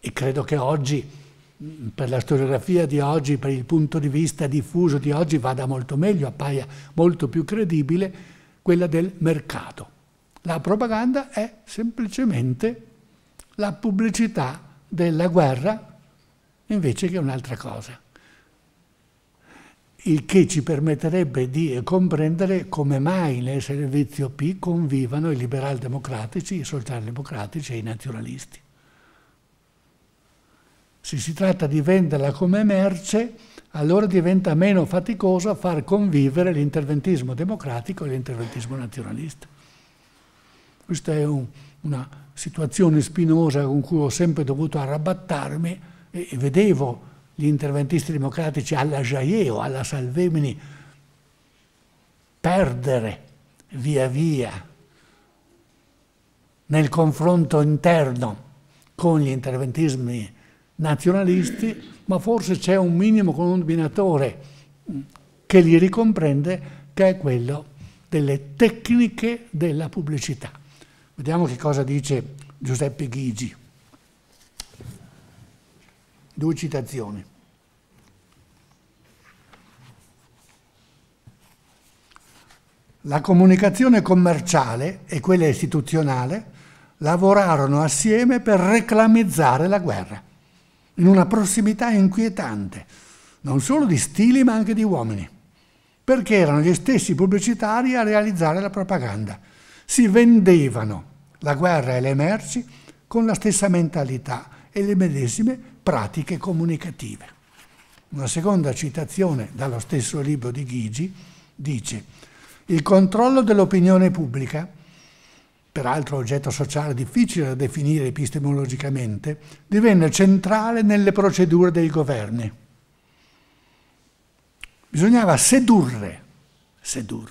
S1: e credo che oggi per la storiografia di oggi, per il punto di vista diffuso di oggi, vada molto meglio, appaia molto più credibile, quella del mercato. La propaganda è semplicemente la pubblicità della guerra invece che un'altra cosa. Il che ci permetterebbe di comprendere come mai nel servizio P convivano i liberal democratici, i socialdemocratici e i nazionalisti se si tratta di venderla come merce, allora diventa meno faticoso far convivere l'interventismo democratico e l'interventismo nazionalista. Questa è un, una situazione spinosa con cui ho sempre dovuto arrabattarmi e, e vedevo gli interventisti democratici alla Jaeo, alla Salvemini, perdere via via nel confronto interno con gli interventismi nazionalisti, ma forse c'è un minimo combinatore che li ricomprende, che è quello delle tecniche della pubblicità. Vediamo che cosa dice Giuseppe Ghigi. Due citazioni. La comunicazione commerciale e quella istituzionale lavorarono assieme per reclamizzare la guerra in una prossimità inquietante, non solo di stili ma anche di uomini, perché erano gli stessi pubblicitari a realizzare la propaganda. Si vendevano la guerra e le merci con la stessa mentalità e le medesime pratiche comunicative. Una seconda citazione dallo stesso libro di Ghigi dice «Il controllo dell'opinione pubblica» peraltro oggetto sociale difficile da definire epistemologicamente, divenne centrale nelle procedure dei governi. Bisognava sedurre, sedurre,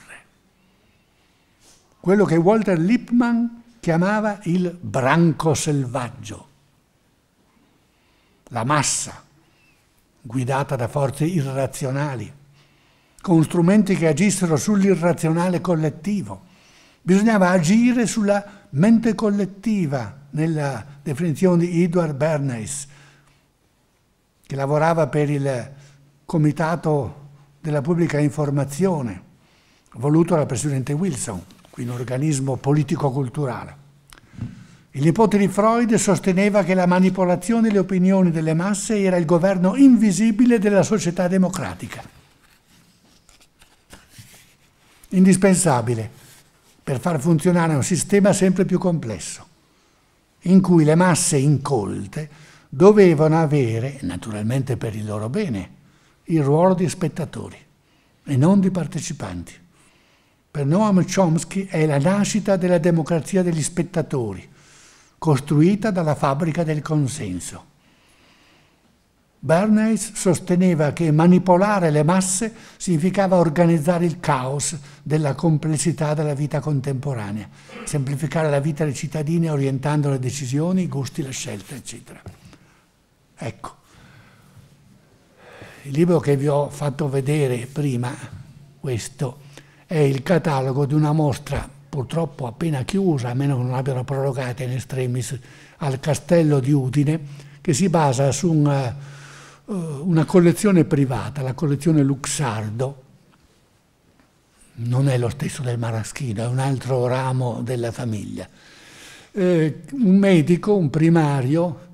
S1: quello che Walter Lippmann chiamava il branco selvaggio, la massa guidata da forze irrazionali, con strumenti che agissero sull'irrazionale collettivo, Bisognava agire sulla mente collettiva, nella definizione di Edward Bernays, che lavorava per il Comitato della Pubblica Informazione, voluto dal Presidente Wilson, qui un organismo politico-culturale. Il nipote di Freud sosteneva che la manipolazione delle opinioni delle masse era il governo invisibile della società democratica. Indispensabile per far funzionare un sistema sempre più complesso, in cui le masse incolte dovevano avere, naturalmente per il loro bene, il ruolo di spettatori e non di partecipanti. Per Noam Chomsky è la nascita della democrazia degli spettatori, costruita dalla fabbrica del consenso. Bernays sosteneva che manipolare le masse significava organizzare il caos della complessità della vita contemporanea, semplificare la vita dei cittadini orientando le decisioni, i gusti, le scelte, eccetera. Ecco, il libro che vi ho fatto vedere prima, questo, è il catalogo di una mostra purtroppo appena chiusa, a meno che non abbiano prorogata in extremis, al castello di Udine, che si basa su un eh, eh, una collezione privata, la collezione Luxardo, non è lo stesso del Maraschino, è un altro ramo della famiglia. Eh, un medico, un primario,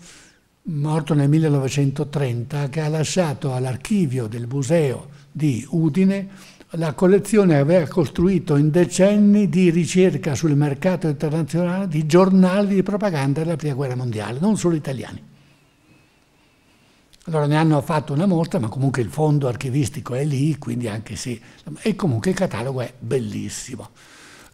S1: morto nel 1930, che ha lasciato all'archivio del museo di Udine la collezione che aveva costruito in decenni di ricerca sul mercato internazionale di giornali di propaganda della Prima Guerra Mondiale, non solo italiani. Allora ne hanno fatto una mostra, ma comunque il fondo archivistico è lì, quindi anche se... E comunque il catalogo è bellissimo.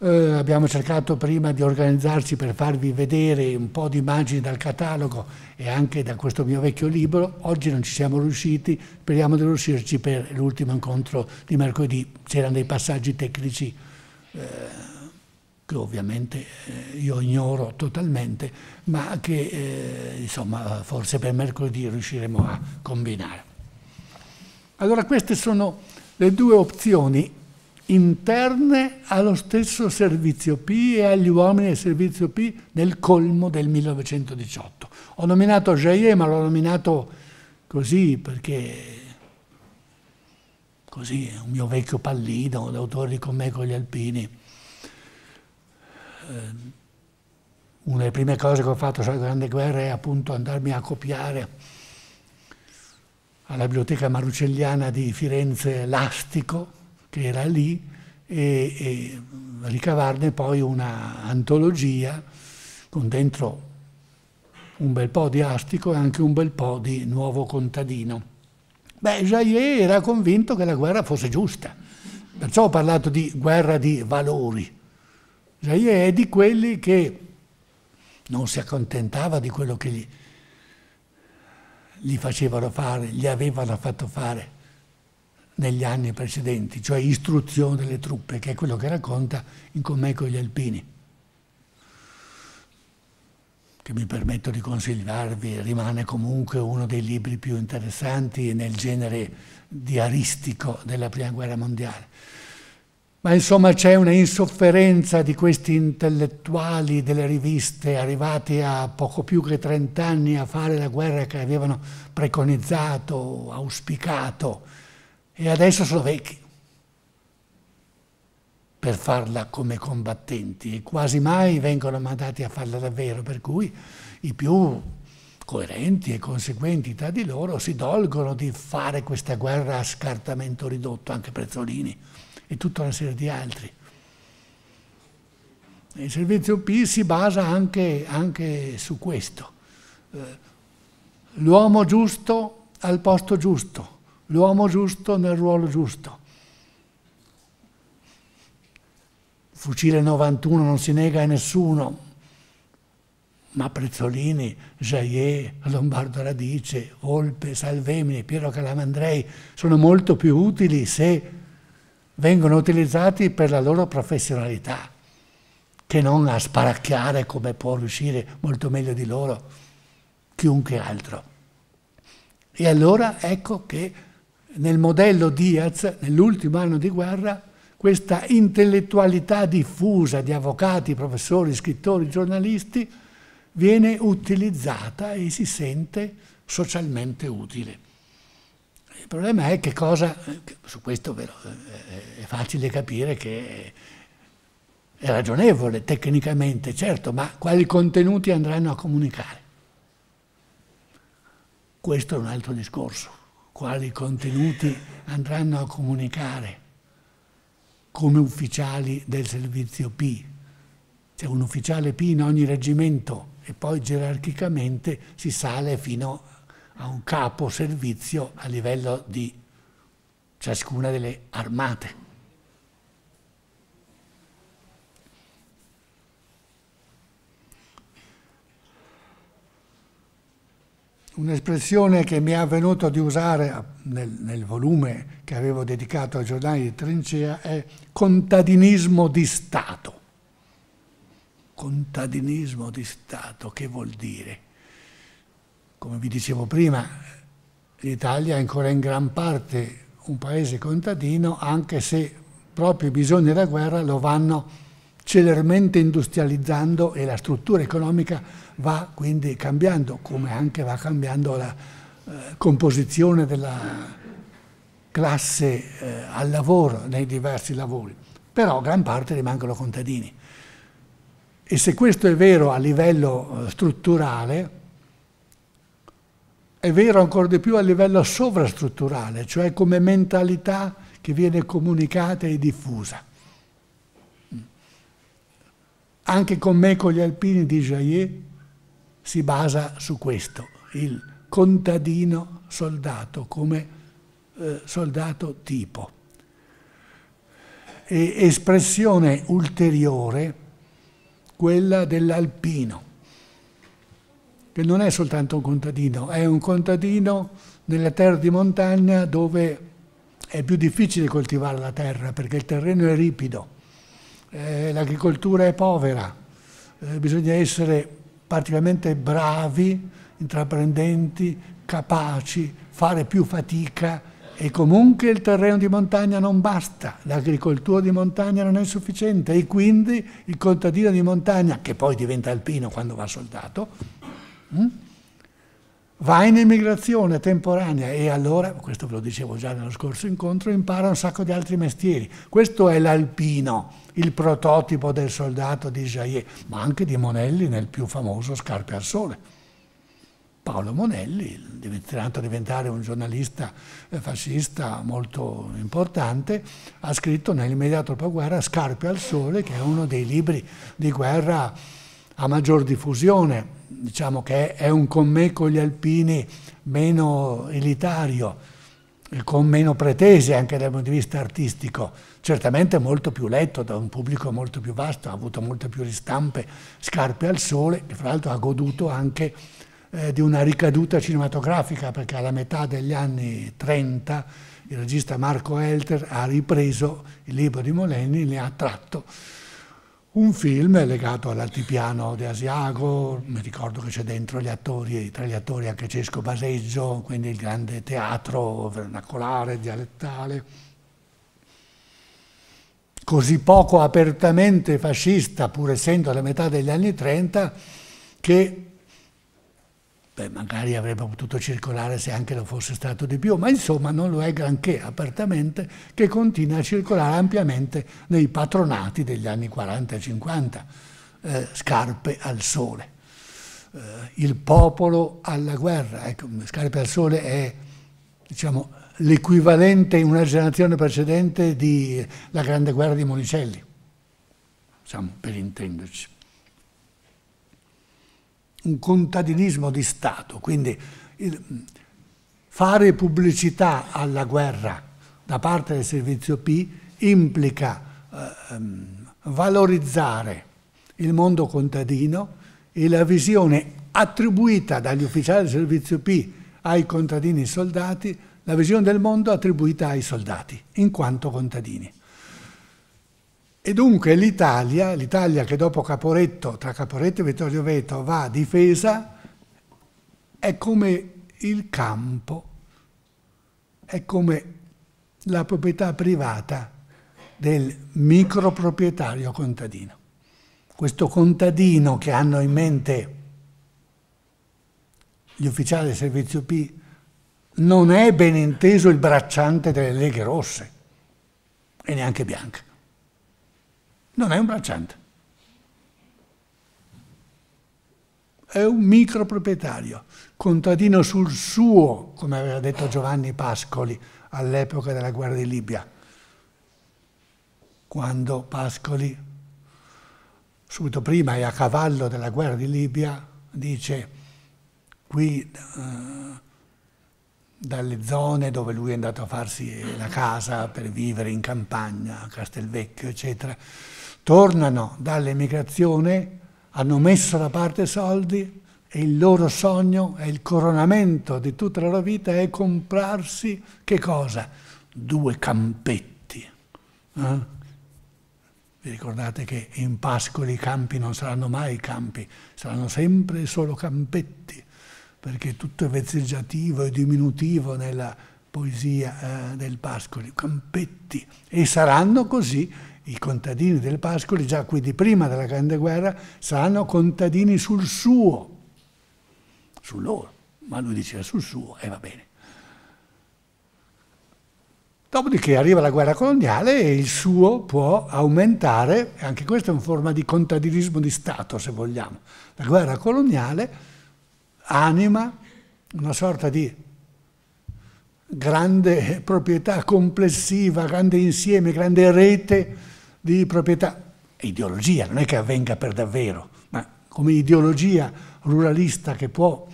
S1: Eh, abbiamo cercato prima di organizzarci per farvi vedere un po' di immagini dal catalogo e anche da questo mio vecchio libro. Oggi non ci siamo riusciti, speriamo di riuscirci per l'ultimo incontro di mercoledì. C'erano dei passaggi tecnici. Eh, che ovviamente eh, io ignoro totalmente, ma che eh, insomma, forse per mercoledì riusciremo a combinare. Allora queste sono le due opzioni interne allo stesso servizio P e agli uomini del servizio P nel colmo del 1918. Ho nominato Jaye, ma l'ho nominato così perché così è un mio vecchio pallino, l'autore di Con me con gli alpini Ehm, una delle prime cose che ho fatto sulla Grande Guerra è appunto andarmi a copiare alla biblioteca marucelliana di Firenze l'Astico, che era lì, e, e ricavarne poi un'antologia con dentro un bel po' di Astico e anche un bel po' di Nuovo Contadino. Beh, Jaillet era convinto che la guerra fosse giusta, perciò ho parlato di guerra di valori Isaia è di quelli che non si accontentava di quello che gli, gli facevano fare, gli avevano fatto fare negli anni precedenti, cioè istruzione delle truppe, che è quello che racconta in Commeco gli Alpini, che mi permetto di consigliarvi, rimane comunque uno dei libri più interessanti nel genere diaristico della Prima Guerra Mondiale ma insomma c'è una insofferenza di questi intellettuali delle riviste arrivati a poco più che 30 anni a fare la guerra che avevano preconizzato, auspicato e adesso sono vecchi per farla come combattenti e quasi mai vengono mandati a farla davvero, per cui i più coerenti e conseguenti tra di loro si dolgono di fare questa guerra a scartamento ridotto, anche Prezzolini e tutta una serie di altri. Il servizio P si basa anche, anche su questo. Eh, l'uomo giusto al posto giusto, l'uomo giusto nel ruolo giusto. Fucile 91 non si nega a nessuno, ma Prezzolini, Jaillet, Lombardo Radice, Volpe, Salvemini, Piero Calamandrei sono molto più utili se vengono utilizzati per la loro professionalità, che non a sparacchiare come può riuscire molto meglio di loro chiunque altro. E allora ecco che nel modello Diaz, nell'ultimo anno di guerra, questa intellettualità diffusa di avvocati, professori, scrittori, giornalisti viene utilizzata e si sente socialmente utile. Il problema è che cosa, su questo vero, eh, eh, è facile capire che è ragionevole tecnicamente, certo, ma quali contenuti andranno a comunicare? Questo è un altro discorso. Quali contenuti andranno a comunicare come ufficiali del servizio P? C'è un ufficiale P in ogni reggimento e poi gerarchicamente si sale fino a a un capo servizio a livello di ciascuna delle armate. Un'espressione che mi è avvenuto di usare nel, nel, volume che avevo dedicato ai giornali di Trincea è contadinismo di Stato. Contadinismo di Stato, che vuol dire? come vi dicevo prima, l'Italia è ancora in gran parte un paese contadino, anche se proprio i bisogni della guerra lo vanno celermente industrializzando e la struttura economica va quindi cambiando, come anche va cambiando la eh, composizione della classe eh, al lavoro nei diversi lavori. Però gran parte rimangono contadini. E se questo è vero a livello eh, strutturale, è vero ancora di più a livello sovrastrutturale, cioè come mentalità che viene comunicata e diffusa. Anche con me, con gli alpini di Jaillet, si basa su questo, il contadino soldato come eh, soldato tipo. E espressione ulteriore, quella dell'alpino, che non è soltanto un contadino, è un contadino nella terra di montagna dove è più difficile coltivare la terra perché il terreno è ripido, eh, l'agricoltura è povera, eh, bisogna essere particolarmente bravi, intraprendenti, capaci, fare più fatica e comunque il terreno di montagna non basta, l'agricoltura di montagna non è sufficiente e quindi il contadino di montagna, che poi diventa alpino quando va soldato, Mm? Va in immigrazione temporanea e allora, questo ve lo dicevo già nello scorso incontro, impara un sacco di altri mestieri. Questo è l'alpino, il prototipo del soldato di Jaillet, ma anche di Monelli nel più famoso Scarpe al Sole. Paolo Monelli, diventato diventare un giornalista eh, fascista molto importante, ha scritto nell'immediato dopoguerra Scarpe al Sole, che è uno dei libri di guerra a maggior diffusione diciamo che è un con me con gli alpini meno elitario, con meno pretese anche dal punto di vista artistico, certamente molto più letto da un pubblico molto più vasto, ha avuto molte più ristampe, scarpe al sole, che fra l'altro ha goduto anche eh, di una ricaduta cinematografica, perché alla metà degli anni 30 il regista Marco Elter ha ripreso il libro di Moleni e ne ha tratto un film legato all'altipiano di Asiago, mi ricordo che c'è dentro gli attori, tra gli attori anche Cesco Baseggio, quindi il grande teatro vernacolare, dialettale, così poco apertamente fascista, pur essendo alla metà degli anni 30, che Beh, magari avrebbe potuto circolare se anche lo fosse stato di più, ma insomma non lo è granché apertamente che continua a circolare ampiamente nei patronati degli anni 40 e 50, eh, scarpe al sole. Eh, il popolo alla guerra, ecco, scarpe al sole è diciamo, l'equivalente in una generazione precedente della grande guerra di Monicelli, diciamo, per intenderci un contadinismo di Stato, quindi il, fare pubblicità alla guerra da parte del servizio P implica eh, ehm, valorizzare il mondo contadino e la visione attribuita dagli ufficiali del servizio P ai contadini soldati, la visione del mondo attribuita ai soldati in quanto contadini. E dunque l'Italia, l'Italia che dopo Caporetto, tra Caporetto e Vittorio Veto va a difesa, è come il campo, è come la proprietà privata del microproprietario contadino. Questo contadino che hanno in mente gli ufficiali del servizio P non è ben inteso il bracciante delle leghe rosse e neanche bianche non è un bracciante. È un microproprietario, contadino sul suo, come aveva detto Giovanni Pascoli all'epoca della guerra di Libia, quando Pascoli, subito prima e a cavallo della guerra di Libia, dice qui eh, dalle zone dove lui è andato a farsi la casa per vivere in campagna, a Castelvecchio, eccetera, tornano dall'emigrazione, hanno messo da parte soldi e il loro sogno e il coronamento di tutta la loro vita è comprarsi che cosa? Due campetti. Eh? Vi ricordate che in Pascoli i campi non saranno mai campi, saranno sempre solo campetti, perché tutto è vezzeggiativo e diminutivo nella poesia eh, del Pascoli, campetti, e saranno così i contadini del Pascoli, già qui di prima della Grande Guerra, saranno contadini sul suo, su loro, ma lui diceva sul suo, e va bene. Dopodiché arriva la guerra coloniale e il suo può aumentare, anche questa è una forma di contadinismo di Stato, se vogliamo. La guerra coloniale anima una sorta di grande proprietà complessiva, grande insieme, grande rete di proprietà. ideologia, non è che avvenga per davvero, ma come ideologia ruralista che può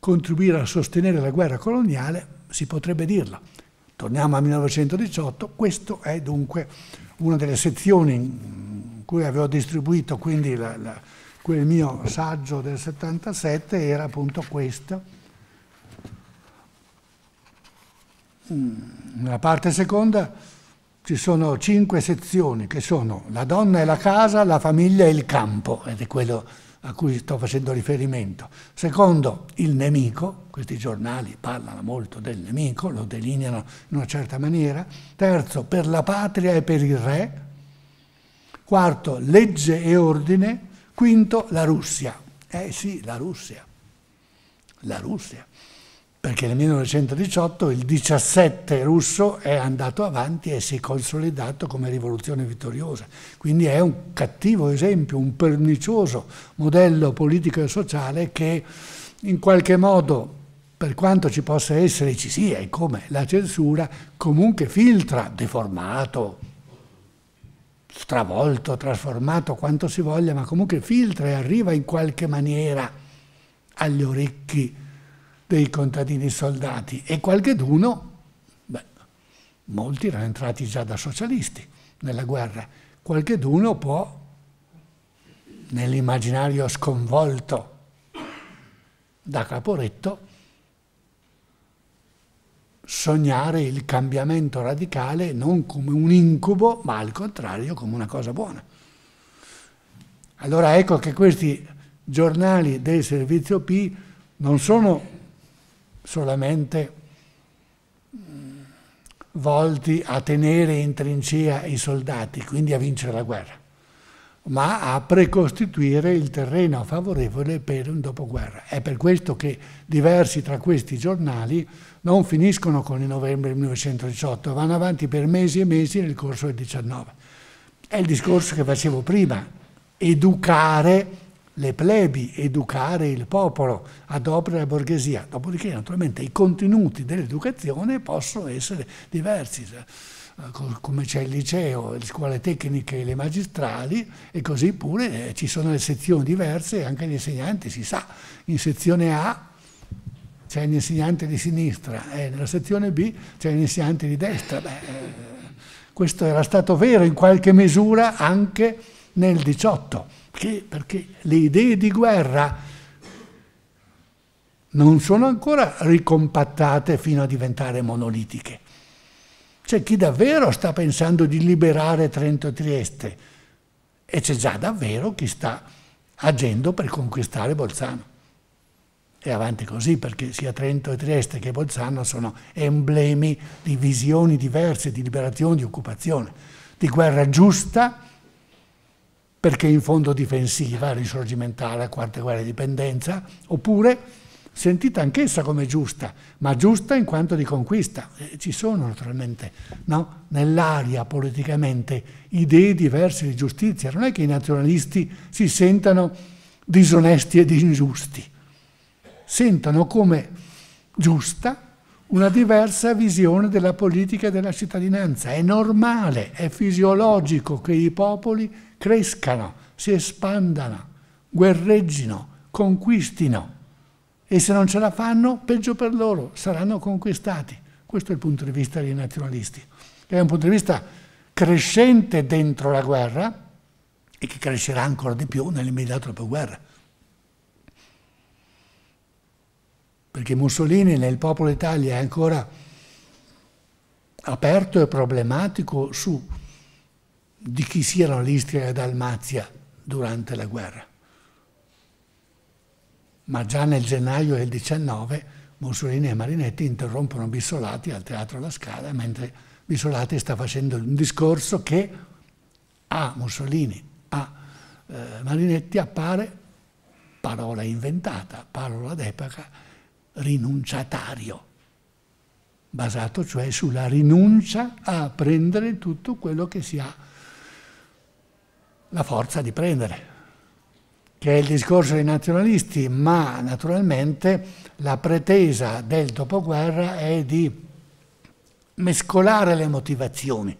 S1: contribuire a sostenere la guerra coloniale, si potrebbe dirla. Torniamo al 1918, questa è dunque una delle sezioni in cui avevo distribuito, quindi la, la, quel mio saggio del 77 era appunto questa. Mm, nella parte seconda ci sono cinque sezioni che sono la donna e la casa, la famiglia e il campo, ed è quello a cui sto facendo riferimento. Secondo, il nemico, questi giornali parlano molto del nemico, lo delineano in una certa maniera. Terzo, per la patria e per il re. Quarto, legge e ordine. Quinto, la Russia. Eh sì, la Russia. La Russia perché nel 1918 il 17 russo è andato avanti e si è consolidato come rivoluzione vittoriosa. Quindi è un cattivo esempio, un pernicioso modello politico e sociale che in qualche modo, per quanto ci possa essere, ci sia e come la censura, comunque filtra, deformato, stravolto, trasformato, quanto si voglia, ma comunque filtra e arriva in qualche maniera agli orecchi dei contadini soldati e qualcheduno, beh, molti erano entrati già da socialisti nella guerra, qualche qualcheduno può, nell'immaginario sconvolto da Caporetto, sognare il cambiamento radicale non come un incubo, ma al contrario come una cosa buona. Allora ecco che questi giornali del servizio P non sono solamente mm, volti a tenere in trincea i soldati, quindi a vincere la guerra, ma a precostituire il terreno favorevole per un dopoguerra. È per questo che diversi tra questi giornali non finiscono con il novembre 1918, vanno avanti per mesi e mesi nel corso del 19. È il discorso che facevo prima, educare le plebi, educare il popolo, adopera la borghesia. Dopodiché naturalmente i contenuti dell'educazione possono essere diversi, eh, come c'è il liceo, le scuole tecniche e le magistrali e così pure eh, ci sono le sezioni diverse anche gli insegnanti si sa, in sezione A c'è l'insegnante di sinistra e eh, nella sezione B c'è l'insegnante di destra. Beh, questo era stato vero in qualche misura anche nel 18 perché, perché le idee di guerra non sono ancora ricompattate fino a diventare monolitiche. C'è chi davvero sta pensando di liberare Trento e Trieste e c'è già davvero chi sta agendo per conquistare Bolzano. E avanti così, perché sia Trento e Trieste che Bolzano sono emblemi di visioni diverse, di liberazione, di occupazione, di guerra giusta perché in fondo difensiva, risorgimentale, a quarta guerra di dipendenza, oppure sentita anch'essa come giusta, ma giusta in quanto di conquista. Ci sono naturalmente no? nell'aria politicamente idee diverse di giustizia, non è che i nazionalisti si sentano disonesti ed ingiusti, sentono come giusta una diversa visione della politica e della cittadinanza. È normale, è fisiologico che i popoli crescano, si espandano, guerreggino, conquistino. E se non ce la fanno, peggio per loro, saranno conquistati. Questo è il punto di vista dei nazionalisti, è un punto di vista crescente dentro la guerra e che crescerà ancora di più nell'immediato dopoguerra. Perché Mussolini nel popolo d'Italia è ancora aperto e problematico su di chi siano l'Istria e la Dalmazia durante la guerra. Ma già nel gennaio del 19 Mussolini e Marinetti interrompono Bissolati al Teatro La Scala mentre Bissolati sta facendo un discorso che a Mussolini, a eh, Marinetti appare parola inventata, parola d'epoca, rinunciatario, basato cioè sulla rinuncia a prendere tutto quello che si ha la forza di prendere, che è il discorso dei nazionalisti, ma naturalmente la pretesa del dopoguerra è di mescolare le motivazioni,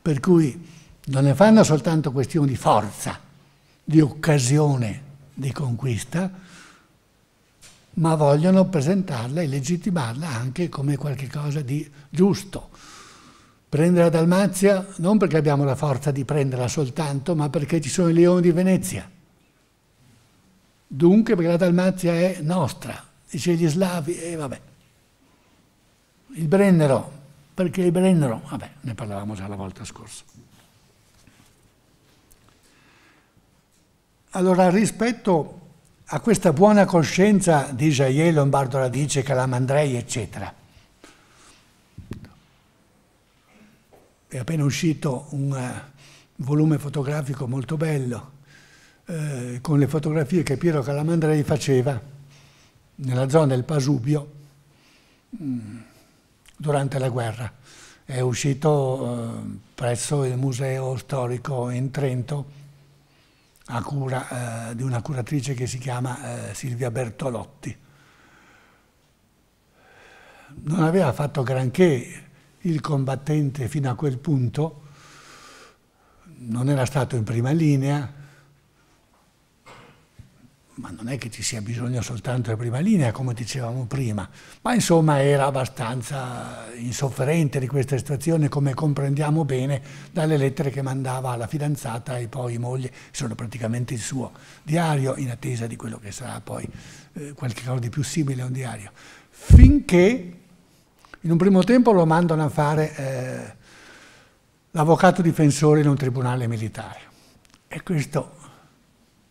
S1: per cui non ne fanno soltanto questione di forza, di occasione di conquista, ma vogliono presentarla e legittimarla anche come qualcosa di giusto, Prendere la Dalmazia non perché abbiamo la forza di prenderla soltanto, ma perché ci sono i leoni di Venezia. Dunque perché la Dalmazia è nostra, dice gli slavi, e eh, vabbè. Il Brennero, perché il Brennero, vabbè, ne parlavamo già la volta scorsa. Allora, rispetto a questa buona coscienza di Jaillet, Lombardo Radice, Calamandrei, eccetera, è appena uscito un eh, volume fotografico molto bello eh, con le fotografie che Piero Calamandrei faceva nella zona del Pasubio mm, durante la guerra. È uscito eh, presso il Museo Storico in Trento a cura eh, di una curatrice che si chiama eh, Silvia Bertolotti. Non aveva fatto granché il combattente fino a quel punto non era stato in prima linea, ma non è che ci sia bisogno soltanto di prima linea, come dicevamo prima, ma insomma era abbastanza insofferente di questa situazione, come comprendiamo bene dalle lettere che mandava alla fidanzata e poi moglie, sono praticamente il suo diario, in attesa di quello che sarà poi eh, cosa di più simile a un diario. Finché in un primo tempo lo mandano a fare eh, l'avvocato difensore in un tribunale militare. E questo,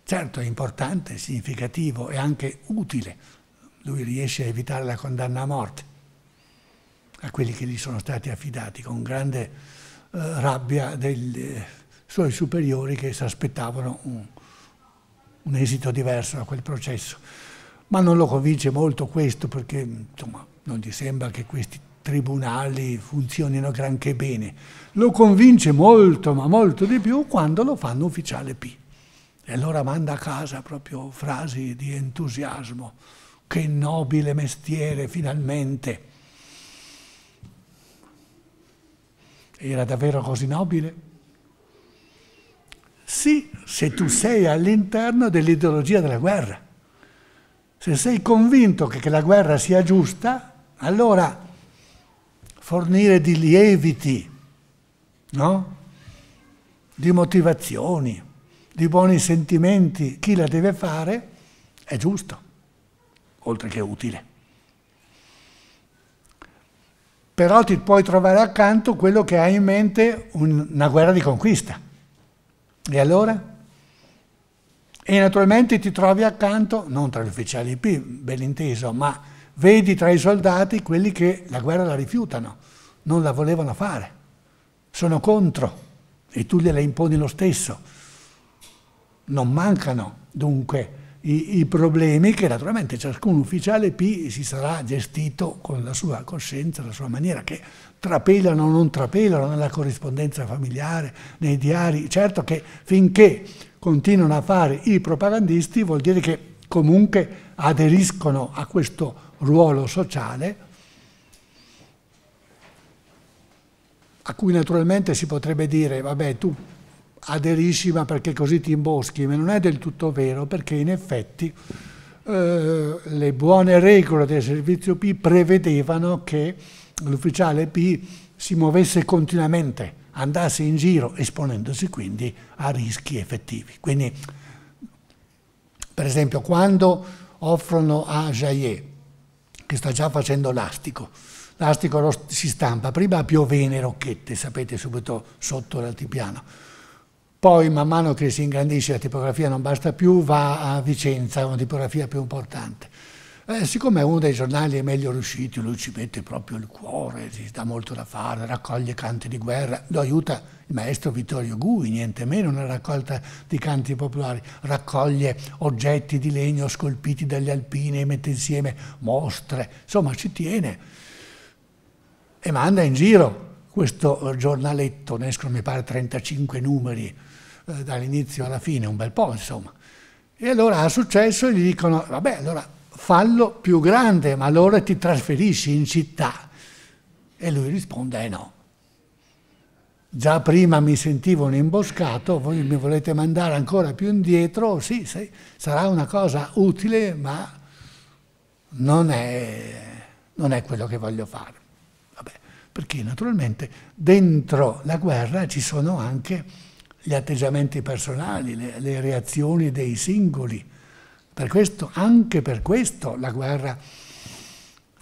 S1: certo, è importante, significativo e anche utile. Lui riesce a evitare la condanna a morte a quelli che gli sono stati affidati, con grande eh, rabbia dei eh, suoi superiori che si aspettavano un, un esito diverso da quel processo. Ma non lo convince molto questo perché insomma, non gli sembra che questi tribunali funzionino granché bene. Lo convince molto, ma molto di più, quando lo fanno ufficiale P. E allora manda a casa proprio frasi di entusiasmo. Che nobile mestiere, finalmente! Era davvero così nobile? Sì, se tu sei all'interno dell'ideologia della guerra. Se sei convinto che, la guerra sia giusta, allora fornire di lieviti, no? di motivazioni, di buoni sentimenti. Chi la deve fare è giusto, oltre che utile. Però ti puoi trovare accanto quello che ha in mente una guerra di conquista. E allora? E naturalmente ti trovi accanto, non tra gli ufficiali P, ben inteso, ma vedi tra i soldati quelli che la guerra la rifiutano, non la volevano fare, sono contro e tu gliela imponi lo stesso. Non mancano dunque i, i problemi che naturalmente ciascun ufficiale P si sarà gestito con la sua coscienza, la sua maniera, che trapelano o non trapelano nella corrispondenza familiare, nei diari. Certo che finché continuano a fare i propagandisti vuol dire che comunque aderiscono a questo ruolo sociale, a cui naturalmente si potrebbe dire, vabbè, tu aderisci ma perché così ti imboschi, ma non è del tutto vero perché in effetti eh, le buone regole del servizio P prevedevano che l'ufficiale P si muovesse continuamente, andasse in giro esponendosi quindi a rischi effettivi. Quindi, per esempio, quando offrono a Jaillet che sta già facendo l'astico. L'astico lo si stampa prima a piovene rocchette, sapete, subito sotto l'altipiano. Poi man mano che si ingrandisce la tipografia non basta più, va a Vicenza, una tipografia più importante. Eh, siccome è uno dei giornali meglio riusciti, lui ci mette proprio il cuore, si dà molto da fare, raccoglie canti di guerra, lo aiuta il maestro Vittorio Gui, niente meno, una raccolta di canti popolari, raccoglie oggetti di legno scolpiti dagli alpini e mette insieme mostre, insomma ci tiene e manda in giro questo giornaletto, ne escono mi pare 35 numeri eh, dall'inizio alla fine, un bel po' insomma. E allora ha successo e gli dicono, vabbè allora fallo più grande, ma allora ti trasferisci in città. E lui risponde eh no. Già prima mi sentivo un imboscato, voi mi volete mandare ancora più indietro, sì, sì sarà una cosa utile, ma non è, non è quello che voglio fare. Vabbè, perché naturalmente dentro la guerra ci sono anche gli atteggiamenti personali, le, le reazioni dei singoli, per questo, anche per questo la guerra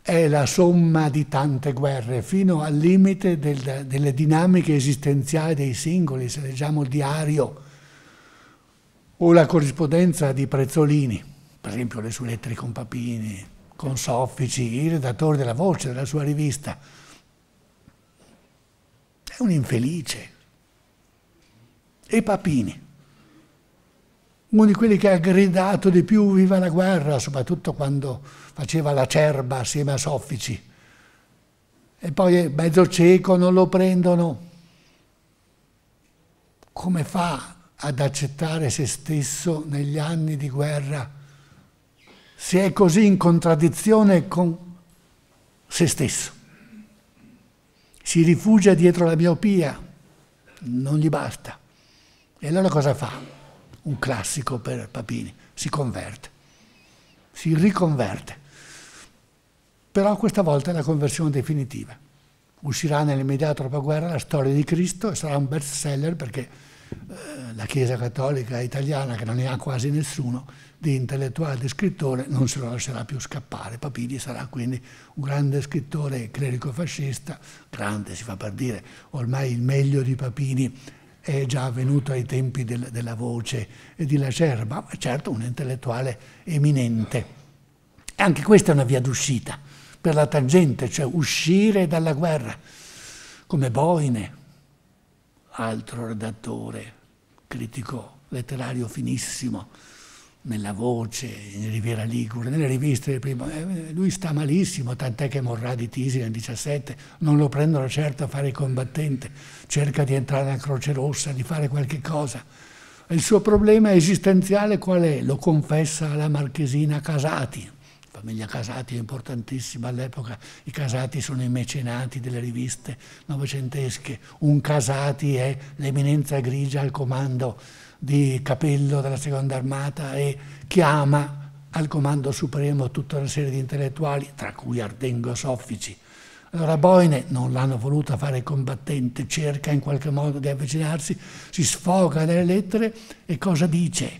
S1: è la somma di tante guerre, fino al limite del, delle dinamiche esistenziali dei singoli, se leggiamo il diario o la corrispondenza di Prezzolini, per esempio le sue lettere con Papini, con Soffici, il redattore della voce della sua rivista. È un infelice. E Papini, uno di quelli che ha gridato di più viva la guerra, soprattutto quando faceva la cerba assieme a Soffici. E poi mezzo cieco non lo prendono. Come fa ad accettare se stesso negli anni di guerra se è così in contraddizione con se stesso? Si rifugia dietro la miopia, non gli basta. E allora cosa fa? un classico per Papini, si converte, si riconverte. Però questa volta è la conversione definitiva. Uscirà nell'immediato dopoguerra la storia di Cristo e sarà un best seller perché eh, la Chiesa cattolica italiana, che non ne ha quasi nessuno, di intellettuale e di scrittore, non se lo lascerà più scappare. Papini sarà quindi un grande scrittore clerico fascista, grande si fa per dire, ormai il meglio di Papini è già avvenuto ai tempi del, della voce e di Lacerba, ma certo un intellettuale eminente. Anche questa è una via d'uscita per la tangente, cioè uscire dalla guerra, come Boine, altro redattore, critico letterario finissimo, nella voce, in Riviera Ligure, nelle riviste, prima, eh, lui sta malissimo, tant'è che morrà di tisi nel 17, non lo prendono certo a fare il combattente, cerca di entrare nella Croce Rossa, di fare qualche cosa. Il suo problema esistenziale qual è? Lo confessa alla marchesina Casati, famiglia Casati è importantissima all'epoca, i Casati sono i mecenati delle riviste novecentesche, un Casati è l'eminenza grigia al comando di Capello della seconda armata e chiama al comando supremo tutta una serie di intellettuali, tra cui Ardengo Soffici. Allora Boine non l'hanno voluta fare combattente, cerca in qualche modo di avvicinarsi, si sfoga nelle lettere e cosa dice?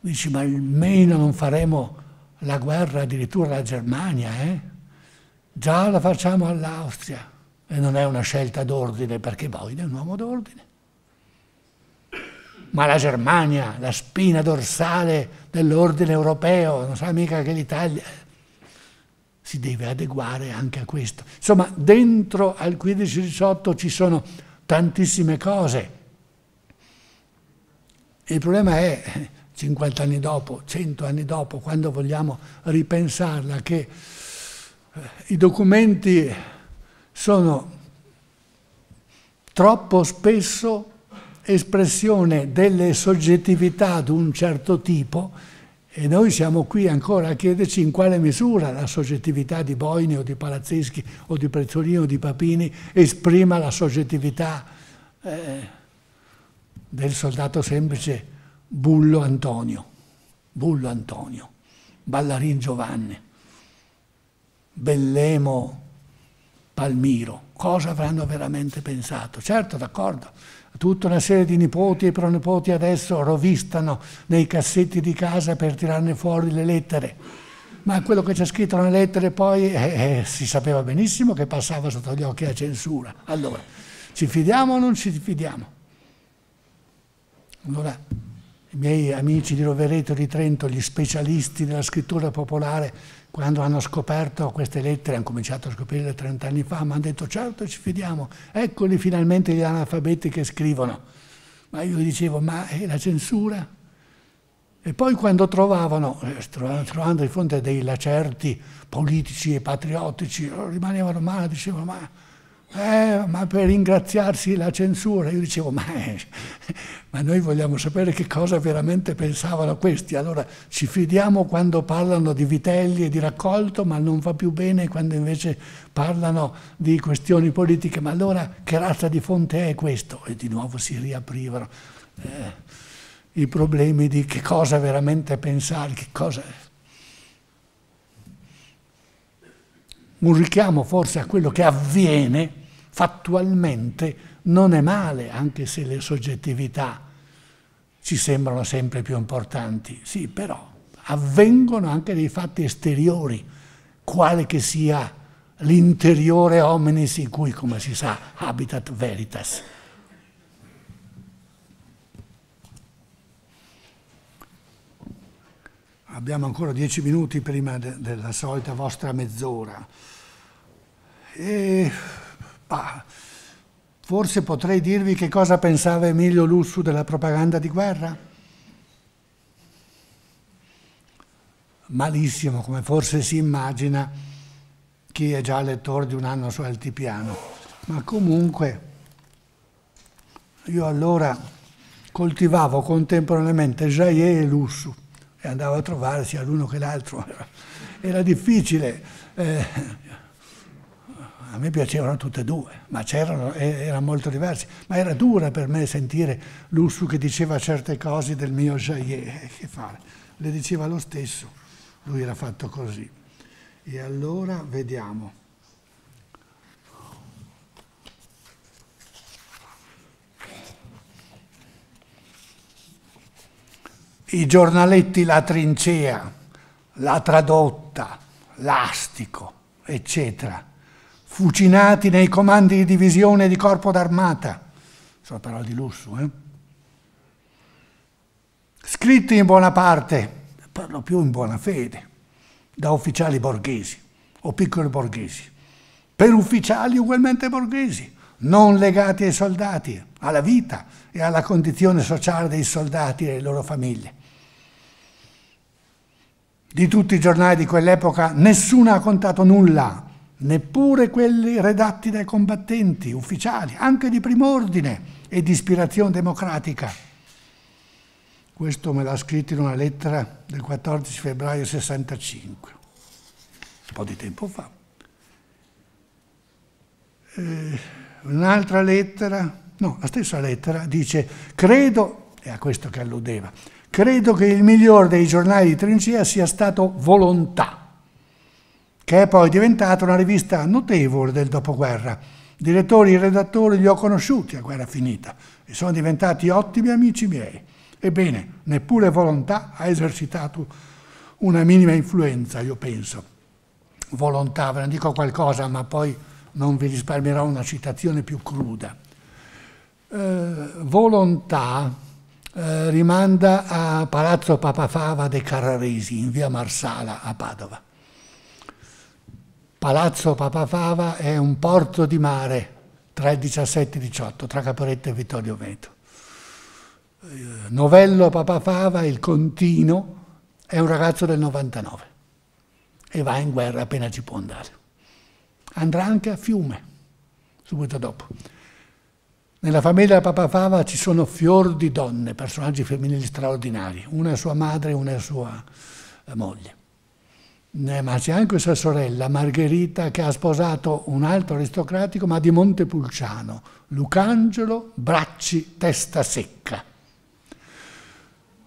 S1: Dice ma almeno non faremo la guerra addirittura alla Germania, eh? già la facciamo all'Austria. E non è una scelta d'ordine perché Boine è un uomo d'ordine ma la Germania, la spina dorsale dell'ordine europeo, non sa mica che l'Italia eh, si deve adeguare anche a questo. Insomma, dentro al 15-18 ci sono tantissime cose. Il problema è 50 anni dopo, 100 anni dopo, quando vogliamo ripensarla, che eh, i documenti sono troppo spesso espressione delle soggettività di un certo tipo e noi siamo qui ancora a chiederci in quale misura la soggettività di Boini o di Palazzeschi o di Prezzolino o di Papini esprima la soggettività eh, del soldato semplice Bullo Antonio, Bullo Antonio, Ballarin Giovanni, Bellemo Palmiro. Cosa avranno veramente pensato? Certo, d'accordo tutta una serie di nipoti e pronipoti adesso rovistano nei cassetti di casa per tirarne fuori le lettere. Ma quello che c'è scritto nelle lettere poi eh, eh, si sapeva benissimo che passava sotto gli occhi la censura. Allora, ci fidiamo o non ci fidiamo? Allora, i miei amici di Rovereto di Trento, gli specialisti della scrittura popolare, quando hanno scoperto queste lettere, hanno cominciato a scoprirle 30 anni fa, mi hanno detto certo ci fidiamo, eccoli finalmente gli analfabeti che scrivono. Ma io dicevo, ma è la censura? E poi quando trovavano, eh, trovando di fronte a dei lacerti politici e patriottici, eh, rimanevano male, dicevano ma eh, ma per ringraziarsi la censura. Io dicevo, ma, eh, ma noi vogliamo sapere che cosa veramente pensavano questi. Allora ci fidiamo quando parlano di vitelli e di raccolto, ma non va più bene quando invece parlano di questioni politiche. Ma allora che razza di fonte è questo? E di nuovo si riaprivano. Eh, i problemi di che cosa veramente pensare, che cosa un richiamo forse a quello che avviene fattualmente non è male, anche se le soggettività ci sembrano sempre più importanti. Sì, però avvengono anche dei fatti esteriori, quale che sia l'interiore omnis in cui, come si sa, habitat veritas. Abbiamo ancora dieci minuti prima de della solita vostra mezz'ora. E Bah, forse potrei dirvi che cosa pensava Emilio Lussu della propaganda di guerra? Malissimo, come forse si immagina chi è già lettore di un anno su Altipiano. Ma comunque io allora coltivavo contemporaneamente Jaillet e Lussu e andavo a trovare sia l'uno che l'altro. Era difficile eh, a me piacevano tutte e due, ma c'erano, erano molto diversi. Ma era dura per me sentire Lussu che diceva certe cose del mio Jaillet, eh, che fare? Le diceva lo stesso, lui era fatto così. E allora vediamo. I giornaletti La Trincea, La Tradotta, Lastico, eccetera fucinati nei comandi di divisione di corpo d'armata. Sono parole di lusso, eh? Scritti in buona parte, per lo più in buona fede, da ufficiali borghesi o piccoli borghesi, per ufficiali ugualmente borghesi, non legati ai soldati, alla vita e alla condizione sociale dei soldati e delle loro famiglie. Di tutti i giornali di quell'epoca nessuno ha contato nulla neppure quelli redatti dai combattenti, ufficiali, anche di primo ordine e di ispirazione democratica. Questo me l'ha scritto in una lettera del 14 febbraio 65, un po' di tempo fa. Eh, un'altra lettera, no, la stessa lettera, dice, credo, è a questo che alludeva, credo che il miglior dei giornali di trincea sia stato Volontà che è poi diventata una rivista notevole del dopoguerra. Direttori e redattori li ho conosciuti a guerra finita e sono diventati ottimi amici miei. Ebbene, neppure volontà ha esercitato una minima influenza, io penso. Volontà, ve ne dico qualcosa, ma poi non vi risparmierò una citazione più cruda. Eh, volontà eh, rimanda a Palazzo Papafava de Carraresi in via Marsala a Padova. Palazzo Papafava è un porto di mare tra il 17 e il 18, tra Caporetto e Vittorio Veto. Eh, Novello Papafava, il contino, è un ragazzo del 99 e va in guerra appena ci può andare. Andrà anche a Fiume, subito dopo. Nella famiglia Papafava ci sono fior di donne, personaggi femminili straordinari, una è sua madre e una è sua eh, moglie ma c'è anche sua sorella Margherita che ha sposato un altro aristocratico ma di Montepulciano, Lucangelo Bracci Testa Secca.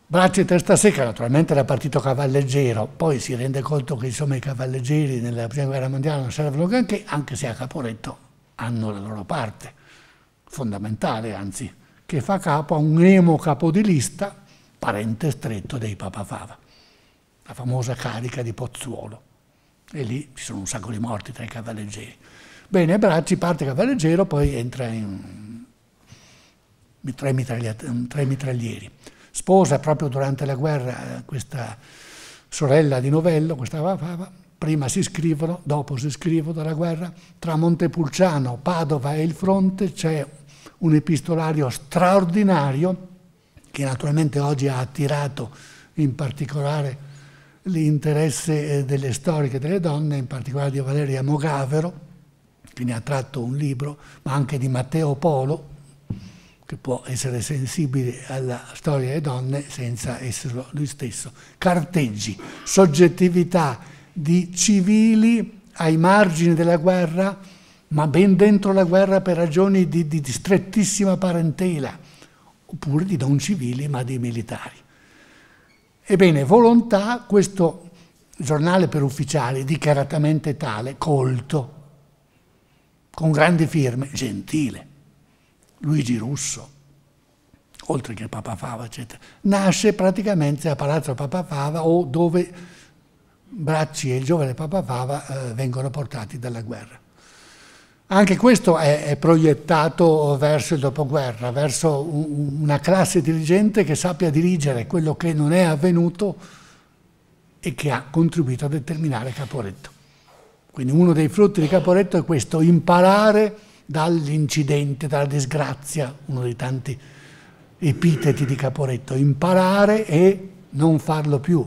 S1: Bracci Testa Secca naturalmente era partito cavalleggero, poi si rende conto che insomma, i cavalleggeri nella prima guerra mondiale non servono granché, anche se a Caporetto hanno la loro parte, fondamentale anzi, che fa capo a un emo capodilista, parente stretto dei Papa Fava la famosa carica di Pozzuolo. E lì ci sono un sacco di morti tra i cavalleggeri. Bene, Bracci parte cavalleggero, poi entra in tre, tre mitraglieri. Sposa proprio durante la guerra eh, questa sorella di Novello, questa Vavava, prima si scrivono, dopo si scrivono dalla guerra, tra Montepulciano, Padova e il fronte c'è un epistolario straordinario che naturalmente oggi ha attirato in particolare l'interesse eh, delle storiche delle donne, in particolare di Valeria Mogavero, che ne ha tratto un libro, ma anche di Matteo Polo, che può essere sensibile alla storia delle donne senza esserlo lui stesso. Carteggi, soggettività di civili ai margini della guerra, ma ben dentro la guerra per ragioni di, di, strettissima parentela, oppure di non civili ma di militari. Ebbene, Volontà, questo giornale per ufficiali, dichiaratamente tale, colto, con grandi firme, gentile, Luigi Russo, oltre che Papa Fava, eccetera, nasce praticamente a Palazzo Papa Fava o dove Bracci e il giovane Papa Fava eh, vengono portati dalla guerra. Anche questo è, è, proiettato verso il dopoguerra, verso una classe dirigente che sappia dirigere quello che non è avvenuto e che ha contribuito a determinare Caporetto. Quindi uno dei frutti di Caporetto è questo, imparare dall'incidente, dalla disgrazia, uno dei tanti epiteti di Caporetto, imparare e non farlo più,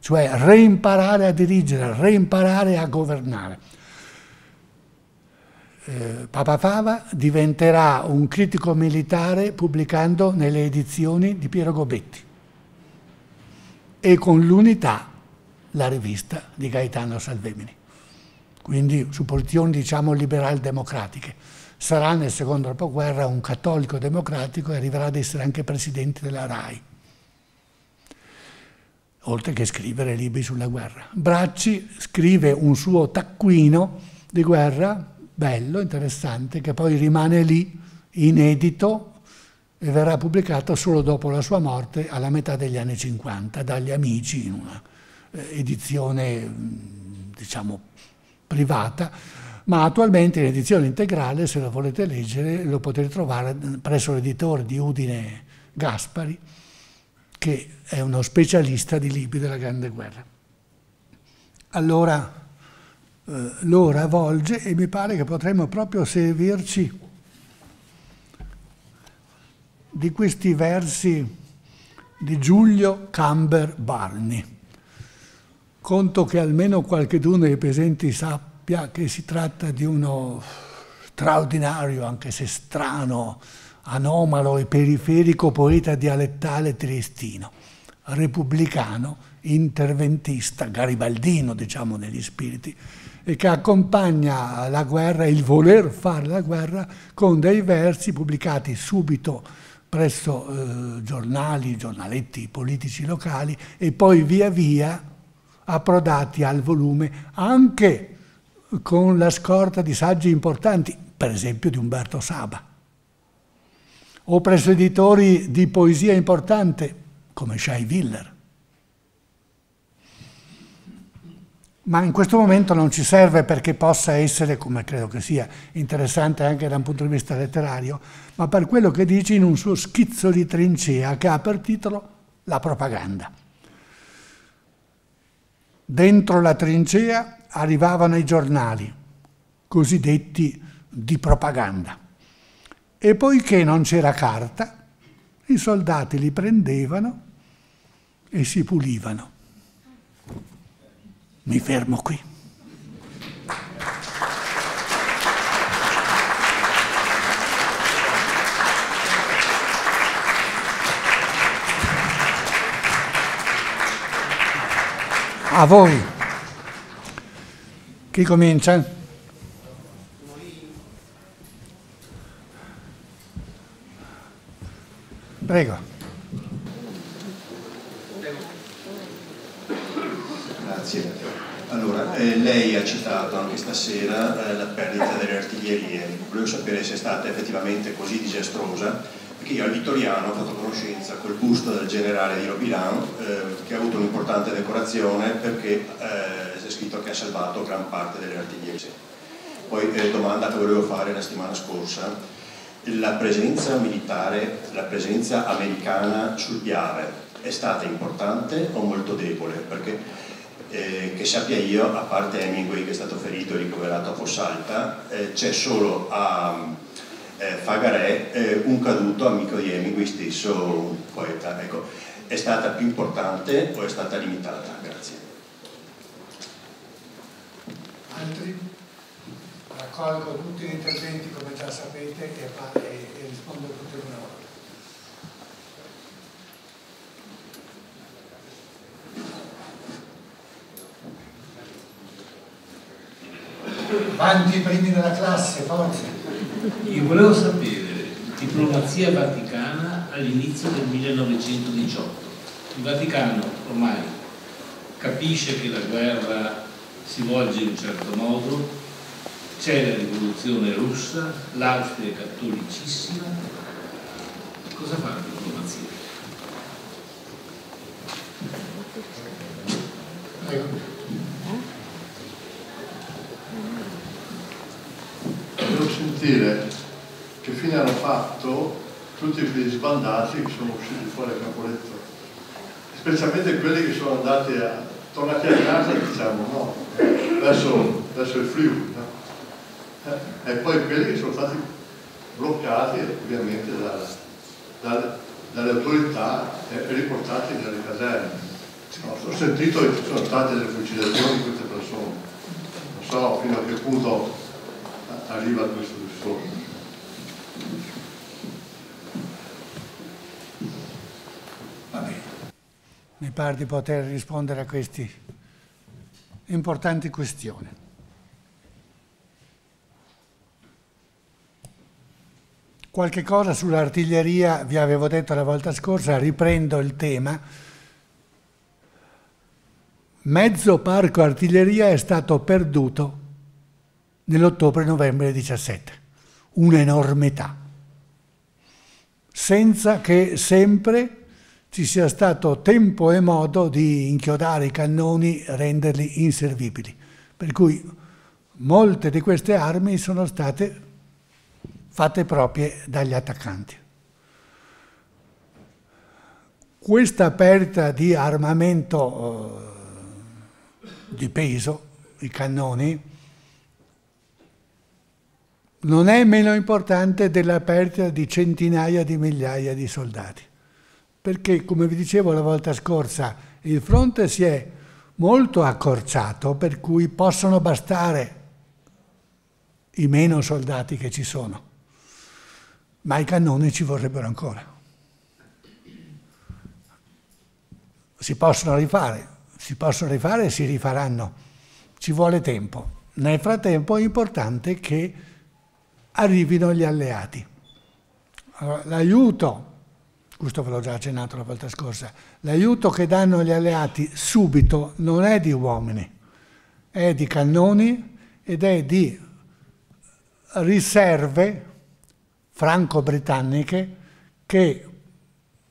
S1: cioè reimparare a dirigere, reimparare a governare. Eh, Papa Fava diventerà un critico militare pubblicando nelle edizioni di Piero Gobetti e con l'unità la rivista di Gaetano Salvemini. Quindi su posizioni diciamo liberal-democratiche. Sarà nel secondo dopoguerra un cattolico democratico e arriverà ad essere anche presidente della RAI oltre che scrivere libri sulla guerra. Bracci scrive un suo taccuino di guerra bello, interessante, che poi rimane lì, inedito, e verrà pubblicato solo dopo la sua morte, alla metà degli anni 50, dagli amici, in una eh, edizione, diciamo, privata, ma attualmente in edizione integrale, se lo volete leggere, lo potete trovare presso l'editore di Udine Gaspari, che è uno specialista di libri della Grande Guerra. Allora, eh, l'ora volge e mi pare che potremmo proprio servirci di questi versi di Giulio Camber Barney. Conto che almeno qualcheduno dei presenti sappia che si tratta di uno straordinario, anche se strano, anomalo e periferico poeta dialettale triestino, repubblicano, interventista, garibaldino diciamo negli spiriti, e che accompagna la guerra, il voler fare la guerra, con dei versi pubblicati subito presso eh, giornali, giornaletti politici locali e poi via via approdati al volume anche con la scorta di saggi importanti, per esempio di Umberto Saba, o presso editori di poesia importante come Shai Willer, ma in questo momento non ci serve perché possa essere, come credo che sia interessante anche da un punto di vista letterario, ma per quello che dice in un suo schizzo di trincea che ha per titolo La propaganda. Dentro la trincea arrivavano i giornali, cosiddetti di propaganda. E poiché non c'era carta, i soldati li prendevano e si pulivano. Mi fermo qui. A voi. Chi comincia? Prego. Grazie. Allora, eh, lei ha citato anche stasera eh, la perdita delle artiglierie, volevo sapere se è stata effettivamente così disastrosa, perché io al Vittoriano ho fatto conoscenza col busto del generale di Robilan, eh, che ha avuto un'importante decorazione perché si eh, è scritto che ha salvato gran parte delle artiglierie. Poi eh, domanda che volevo fare la settimana scorsa, la presenza militare, la presenza americana sul Piave è stata importante o molto debole? Perché eh, che sappia io, a parte Hemingway che è stato ferito e ricoverato a Fossalta, eh, c'è solo a eh, Fagarè eh, un caduto amico di Hemingway stesso, un poeta. Ecco, è stata più importante o è stata limitata? Grazie. Altri? Raccolgo tutti gli interventi, come già sapete, e, e rispondo tutti un'ora. Quanti i primi della classe, forza. Io volevo sapere, diplomazia vaticana all'inizio del 1918. Il Vaticano ormai capisce che la guerra si volge in un certo modo, c'è la rivoluzione russa, l'Austria è cattolicissima. Cosa fa la diplomazia? Prego. Ecco. sentire che fine hanno fatto tutti quegli sbandati che sono usciti fuori a Capoletto, specialmente quelli che sono andati a, tornati a casa, diciamo, no? verso, verso il Friuli, no? Eh, e poi quelli che sono stati bloccati ovviamente da, da, dalle autorità e riportati nelle caserne. No, ho sentito che ci sono state le fucilazioni di queste persone, non so fino a che punto arriva questo discorso rispondi. Mi pare di poter rispondere a queste importanti questioni. Qualche cosa sull'artiglieria vi avevo detto la volta scorsa, riprendo il tema. Mezzo parco artiglieria è stato perduto nell'ottobre-novembre 17 un'enormità, senza che sempre ci sia stato tempo e modo di inchiodare i cannoni, renderli inservibili. Per cui molte di queste armi sono state fatte proprie dagli attaccanti. Questa perdita di armamento eh, di peso, i cannoni, non è meno importante della perdita di centinaia di migliaia di soldati. Perché, come vi dicevo la volta scorsa, il fronte si è molto accorciato, per cui possono bastare i meno soldati che ci sono, ma i cannoni ci vorrebbero ancora. Si possono rifare, si possono rifare e si rifaranno. Ci vuole tempo. Nel frattempo è importante che arrivino gli alleati. Allora, l'aiuto, questo ve l'ho già accennato la volta scorsa, l'aiuto che danno gli alleati subito non è di uomini, è di cannoni ed è di riserve franco-britanniche che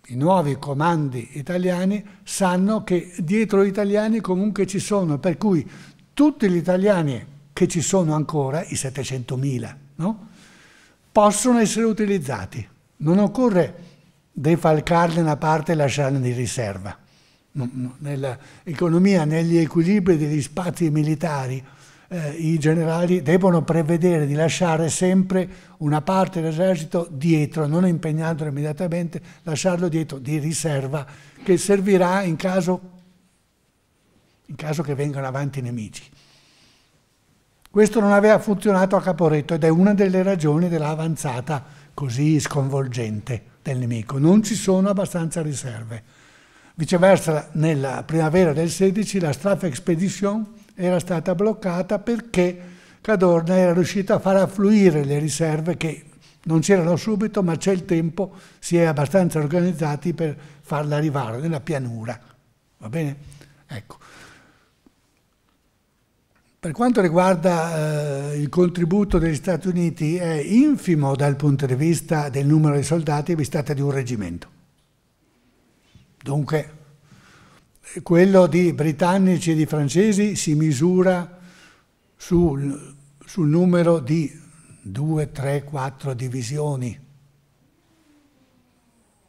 S1: i nuovi comandi italiani sanno che dietro gli italiani comunque ci sono, per cui tutti gli italiani che ci sono ancora, i 700.000, no? possono essere utilizzati. Non occorre defalcarne una parte e lasciarne di riserva. Nell'economia, negli equilibri degli spazi militari, eh, i generali devono prevedere di lasciare sempre una parte dell'esercito dietro, non impegnandolo immediatamente, lasciarlo dietro di riserva, che servirà in caso, in caso che vengano avanti i nemici. Questo non aveva funzionato a Caporetto ed è una delle ragioni dell'avanzata così sconvolgente del nemico. Non ci sono abbastanza riserve. Viceversa, nella primavera del 16 la Strafe Expedition era stata bloccata perché Cadorna era riuscita a far affluire le riserve che non c'erano subito, ma c'è il tempo, si è abbastanza organizzati per farla arrivare nella pianura. Va bene? Ecco. Per quanto riguarda eh, il contributo degli Stati Uniti è infimo dal punto di vista del numero di soldati, vi state di un reggimento. Dunque quello di britannici e di francesi si misura sul, sul numero di 2, 3, 4 divisioni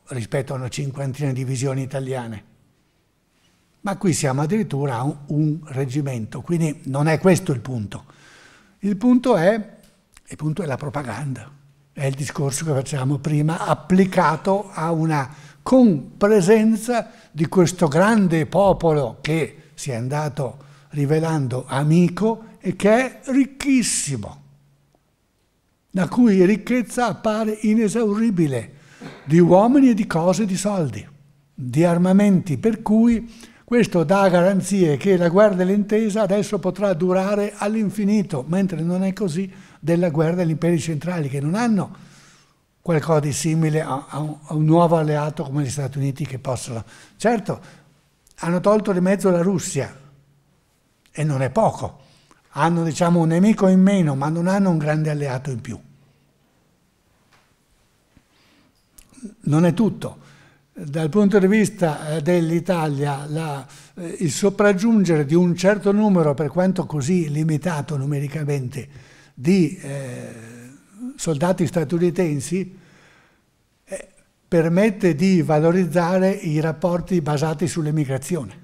S1: rispetto a una cinquantina di divisioni italiane ma qui siamo addirittura a un, un reggimento, quindi non è questo il punto. Il punto è, il punto è la propaganda, è il discorso che facciamo prima applicato a una con presenza di questo grande popolo che si è andato rivelando amico e che è ricchissimo, la cui ricchezza appare inesauribile di uomini e di cose di soldi, di armamenti, per cui questo dà garanzie che la guerra dell'intesa adesso potrà durare all'infinito, mentre non è così della guerra degli imperi centrali, che non hanno qualcosa di simile a, un, un, nuovo alleato come gli Stati Uniti che possono. Certo, hanno tolto di mezzo la Russia, e non è poco. Hanno diciamo, un nemico in meno, ma non hanno un grande alleato in più. Non è tutto dal punto di vista eh, dell'Italia eh, il sopraggiungere di un certo numero, per quanto così limitato numericamente, di eh, soldati statunitensi eh, permette di valorizzare i rapporti basati sull'emigrazione.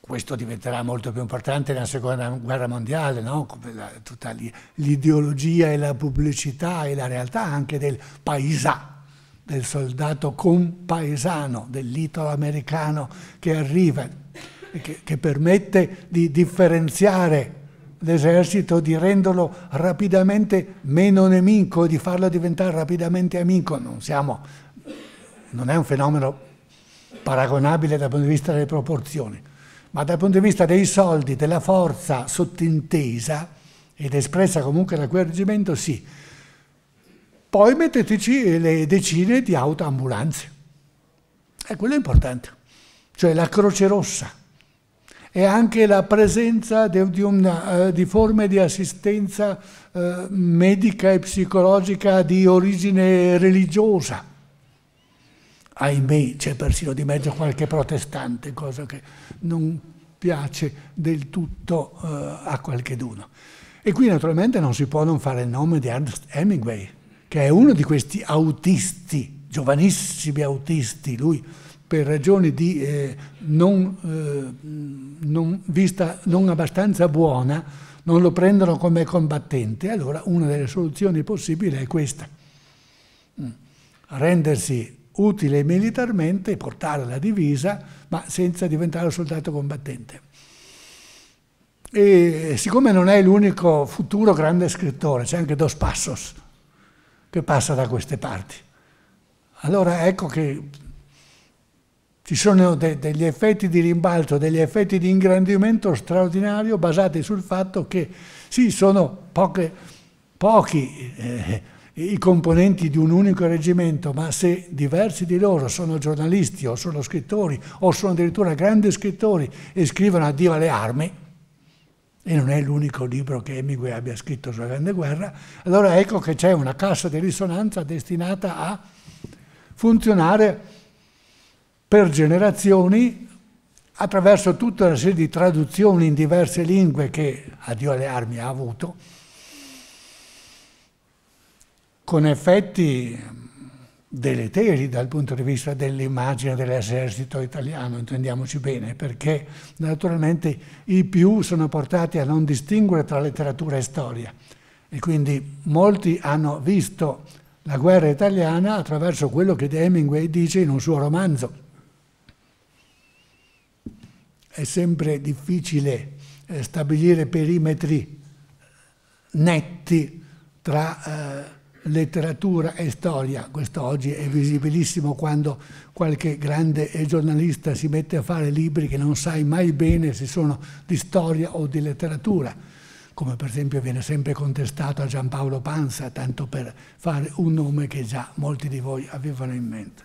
S1: Questo diventerà molto più importante nella seconda guerra mondiale, no? la, tutta l'ideologia e la pubblicità e la realtà anche del paesà del soldato compaesano, dell'italo-americano che arriva e che, che permette di differenziare l'esercito, di renderlo rapidamente meno nemico, di farlo diventare rapidamente amico. Non, siamo, non è un fenomeno paragonabile dal punto di vista delle proporzioni, ma dal punto di vista dei soldi, della forza sottintesa ed espressa comunque da quel reggimento, sì. Poi metteteci eh, le decine di auto ambulanze. E eh, quello è importante. Cioè la Croce Rossa e anche la presenza di, di, una, eh, di forme di assistenza eh, medica e psicologica di origine religiosa. Ahimè, c'è persino di mezzo qualche protestante, cosa che non piace del tutto eh, a qualcheduno. E qui naturalmente non si può non fare il nome di Ernest Hemingway, che è uno di questi autisti, giovanissimi autisti, lui per ragioni di eh, non, eh, non, vista non abbastanza buona, non lo prendono come combattente, allora una delle soluzioni possibili è questa, mm. rendersi utile militarmente, portare la divisa, ma senza diventare un soldato combattente. E siccome non è l'unico futuro grande scrittore, c'è anche Dos Passos, che passa da queste parti. Allora ecco che ci sono de degli effetti di rimbalzo, degli effetti di ingrandimento straordinario basati sul fatto che sì, sono poche, pochi eh, i componenti di un unico reggimento, ma se diversi di loro sono giornalisti o sono scrittori o sono addirittura grandi scrittori e scrivono addio alle armi, e non è l'unico libro che Hemingway abbia scritto sulla Grande Guerra, allora ecco che c'è una cassa di risonanza destinata a funzionare per generazioni attraverso tutta una serie di traduzioni in diverse lingue che Addio alle armi ha avuto, con effetti deleteri dal punto di vista dell'immagine dell'esercito italiano, intendiamoci bene, perché naturalmente i più sono portati a non distinguere tra letteratura e storia e quindi molti hanno visto la guerra italiana attraverso quello che Hemingway dice in un suo romanzo. È sempre difficile eh, stabilire perimetri netti tra... Eh, letteratura e storia, questo oggi è visibilissimo quando qualche grande eh, giornalista si mette a fare libri che non sai mai bene se sono di storia o di letteratura, come per esempio viene sempre contestato a Giampaolo Panza, tanto per fare un nome che già molti di voi avevano in mente.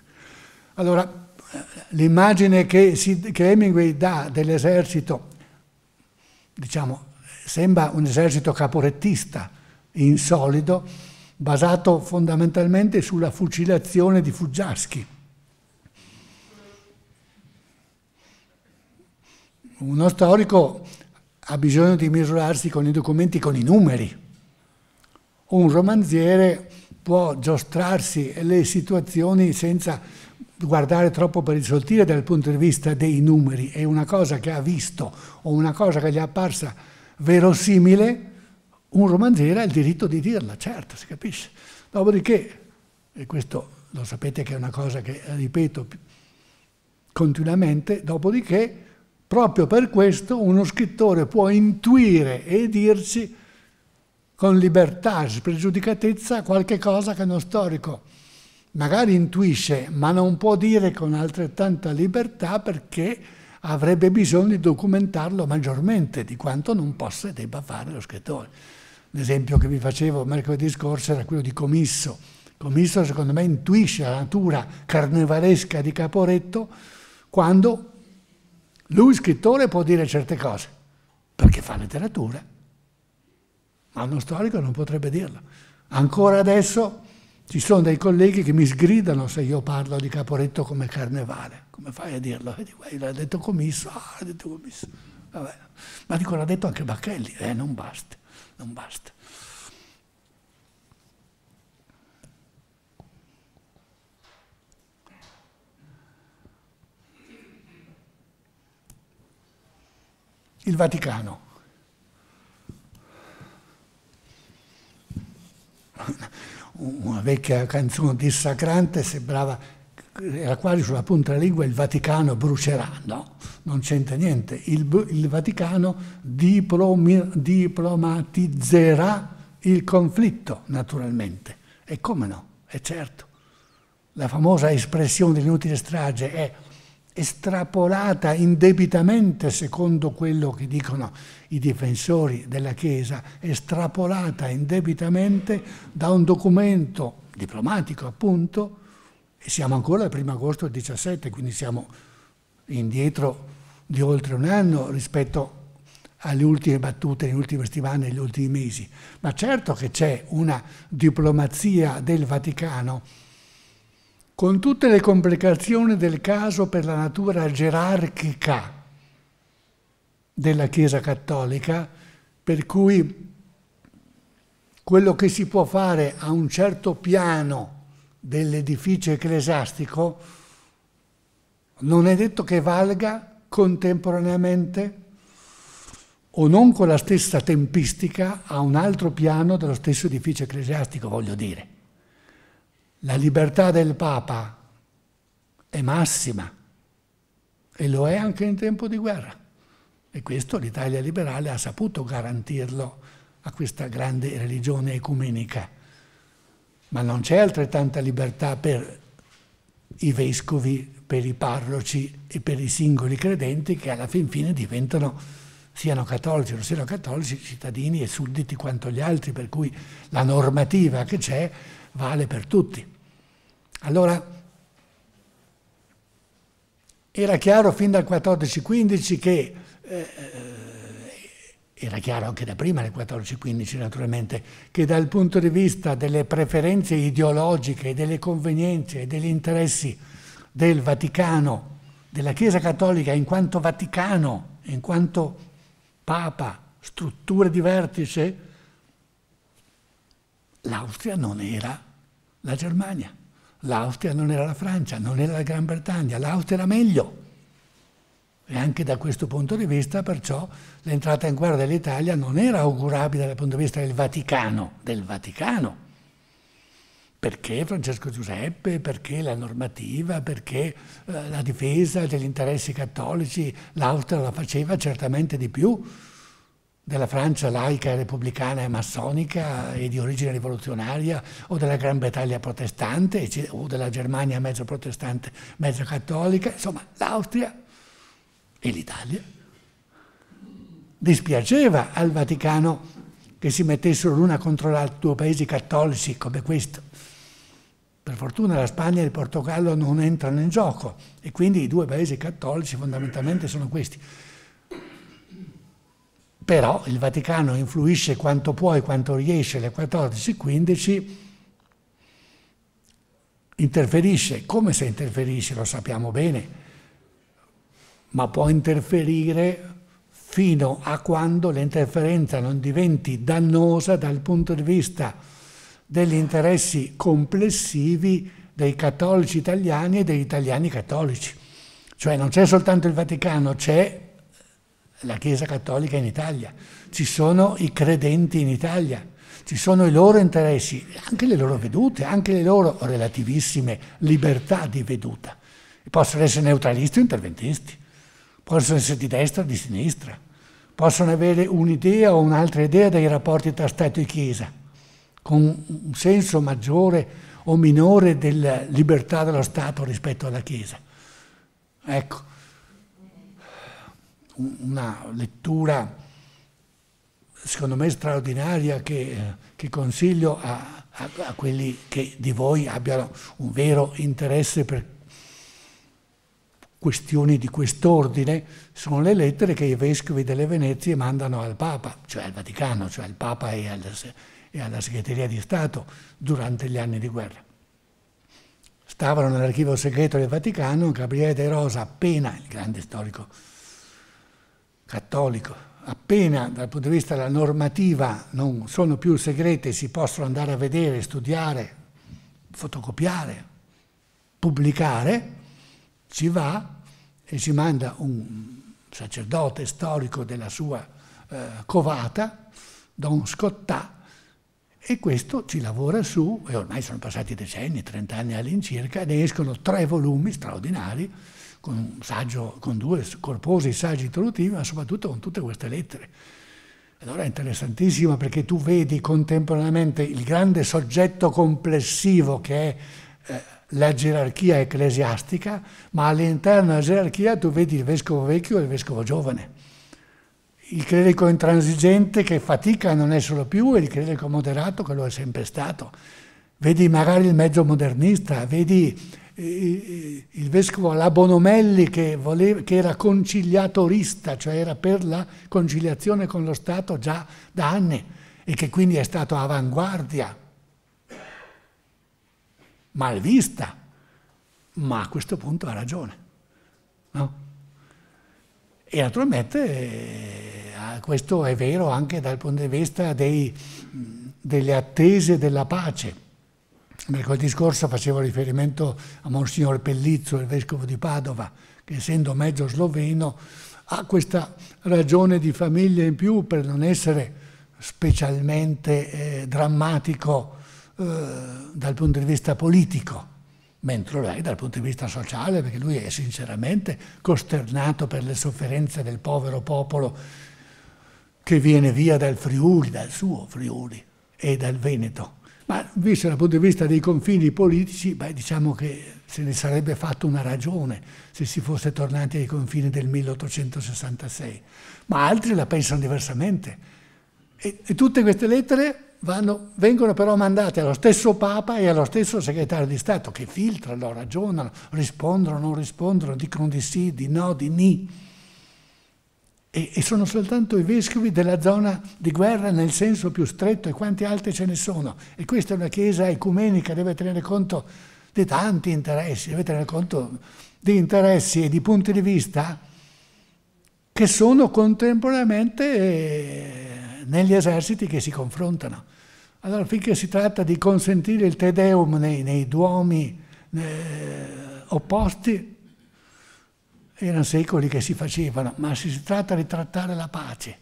S1: Allora, eh, l'immagine che, che Hemingway dà dell'esercito, diciamo, sembra un esercito caporettista, insolido, basato fondamentalmente sulla fucilazione di Fuggiaschi. Uno storico ha bisogno di misurarsi con i documenti, con i numeri. Un romanziere può giostrarsi le situazioni senza guardare troppo per il sottile dal punto di vista dei numeri. È una cosa che ha visto o una cosa che gli è apparsa verosimile un romanziere ha il diritto di dirla, certo, si capisce. Dopodiché, e questo lo sapete che è una cosa che eh, ripeto continuamente, dopodiché, proprio per questo, uno scrittore può intuire e dirci con libertà, spregiudicatezza, qualche cosa che uno storico magari intuisce, ma non può dire con altrettanta libertà perché avrebbe bisogno di documentarlo maggiormente di quanto non possa e debba fare lo scrittore. L'esempio che vi facevo mercoledì scorso era quello di Comisso. Comisso secondo me intuisce la natura carnevalesca di Caporetto quando lui scrittore può dire certe cose, perché fa letteratura, ma uno storico non potrebbe dirlo. Ancora adesso ci sono dei colleghi che mi sgridano se io parlo di Caporetto come carnevale. Come fai a dirlo? l'ha detto Comisso, ah, l'ha detto Comisso. Vabbè. Ma dico, l'ha detto anche Bacchelli, eh, non basta non basta. Il Vaticano. Una vecchia canzone dissacrante sembrava eh, alla quale sulla punta della lingua il Vaticano brucerà, no? Non c'entra niente. Il, il Vaticano diplomi, diplomatizzerà il conflitto, naturalmente. E come no? È certo. La famosa espressione dell'inutile strage è estrapolata indebitamente, secondo quello che dicono i difensori della Chiesa, estrapolata indebitamente da un documento diplomatico, appunto, e siamo ancora al 1 agosto del 17, quindi siamo indietro di oltre un anno rispetto alle ultime battute, alle ultime settimane, agli ultimi mesi. Ma certo che c'è una diplomazia del Vaticano con tutte le complicazioni del caso per la natura gerarchica della Chiesa Cattolica, per cui quello che si può fare a un certo piano dell'edificio ecclesiastico non è detto che valga contemporaneamente o non con la stessa tempistica a un altro piano dello stesso edificio ecclesiastico, voglio dire. La libertà del Papa è massima e lo è anche in tempo di guerra. E questo l'Italia liberale ha saputo garantirlo a questa grande religione ecumenica ma non c'è altrettanta libertà per i vescovi, per i parroci e per i singoli credenti che alla fin fine diventano, siano cattolici o non siano cattolici, cittadini e sudditi quanto gli altri, per cui la normativa che c'è vale per tutti. Allora, era chiaro fin dal 14-15 che eh, era chiaro anche da prima, nel 14-15 naturalmente, che dal punto di vista delle preferenze ideologiche, delle convenienze e degli interessi del Vaticano, della Chiesa Cattolica in quanto Vaticano, in quanto Papa, strutture di vertice, l'Austria non era la Germania, l'Austria non era la Francia, non era la Gran Bretagna, l'Austria era meglio e anche da questo punto di vista, perciò, l'entrata in guerra dell'Italia non era augurabile dal punto di vista del Vaticano, del Vaticano. Perché Francesco Giuseppe, perché la normativa, perché eh, la difesa degli interessi cattolici, l'Austria la faceva certamente di più della Francia laica, repubblicana e massonica e di origine rivoluzionaria o della Gran Bretagna protestante o della Germania mezzo protestante, mezzo cattolica, insomma l'Austria e l'Italia? Dispiaceva al Vaticano che si mettessero l'una contro l'altra due paesi cattolici come questo. Per fortuna la Spagna e il Portogallo non entrano in gioco e quindi i due paesi cattolici fondamentalmente sono questi. Però il Vaticano influisce quanto può e quanto riesce le 14-15, interferisce, come se interferisce, lo sappiamo bene, ma può interferire fino a quando l'interferenza non diventi dannosa dal punto di vista degli interessi complessivi dei cattolici italiani e degli italiani cattolici. Cioè non c'è soltanto il Vaticano, c'è la Chiesa Cattolica in Italia, ci sono i credenti in Italia, ci sono i loro interessi, anche le loro vedute, anche le loro relativissime libertà di veduta. Possono essere neutralisti o interventisti possono essere di destra o di sinistra, possono avere un'idea o un'altra idea dei rapporti tra Stato e Chiesa, con un senso maggiore o minore della libertà dello Stato rispetto alla Chiesa. Ecco, una lettura secondo me straordinaria che, che consiglio a, a, a, quelli che di voi abbiano un vero interesse per questioni di quest'ordine sono le lettere che i vescovi delle Venezie mandano al Papa, cioè al Vaticano, cioè al Papa e alla, e alla Segreteria di Stato durante gli anni di guerra. Stavano nell'archivio segreto del Vaticano, Gabriele De Rosa, appena, il grande storico cattolico, appena dal punto di vista della normativa non sono più segrete, si possono andare a vedere, studiare, fotocopiare, pubblicare, ci va e ci manda un sacerdote storico della sua eh, covata, Don Scottà, e questo ci lavora su, e ormai sono passati decenni, 30 anni all'incirca, ne escono tre volumi straordinari, con, saggio, con due corposi saggi introduttivi, ma soprattutto con tutte queste lettere. Allora è interessantissimo perché tu vedi contemporaneamente il grande soggetto complessivo che è eh, la gerarchia ecclesiastica, ma all'interno della gerarchia tu vedi il vescovo vecchio e il vescovo giovane. Il clerico intransigente che fatica non è solo più e il clerico moderato che lo è sempre stato. Vedi magari il mezzo modernista, vedi eh, eh, il vescovo Labonomelli che, voleva, che era conciliatorista, cioè era per la conciliazione con lo Stato già da anni e che quindi è stato avanguardia mal vista, ma a questo punto ha ragione. No? E naturalmente eh, questo è vero anche dal punto di vista dei, delle attese della pace. Mercoledì discorso facevo riferimento a Monsignor Pellizzo, il vescovo di Padova, che essendo mezzo sloveno ha questa ragione di famiglia in più per non essere specialmente eh, drammatico eh, dal punto di vista politico, mentre lo è dal punto di vista sociale, perché lui è sinceramente costernato per le sofferenze del povero popolo che viene via dal Friuli, dal suo Friuli e dal Veneto. Ma visto dal punto di vista dei confini politici, beh, diciamo che se ne sarebbe fatta una ragione se si fosse tornati ai confini del 1866. Ma altri la pensano diversamente. e, e tutte queste lettere vanno, vengono però mandate allo stesso Papa e allo stesso segretario di Stato che filtrano, ragionano, rispondono, non rispondono, dicono di sì, di no, di ni. E, e sono soltanto i vescovi della zona di guerra nel senso più stretto e quanti altri ce ne sono. E questa è una chiesa ecumenica, deve tenere conto di tanti interessi, deve tenere conto di interessi e di punti di vista che sono contemporaneamente eh, negli eserciti che si confrontano. Allora, finché si tratta di consentire il Tedeum nei, nei duomi eh, opposti, erano secoli che si facevano, ma se si tratta di trattare la pace,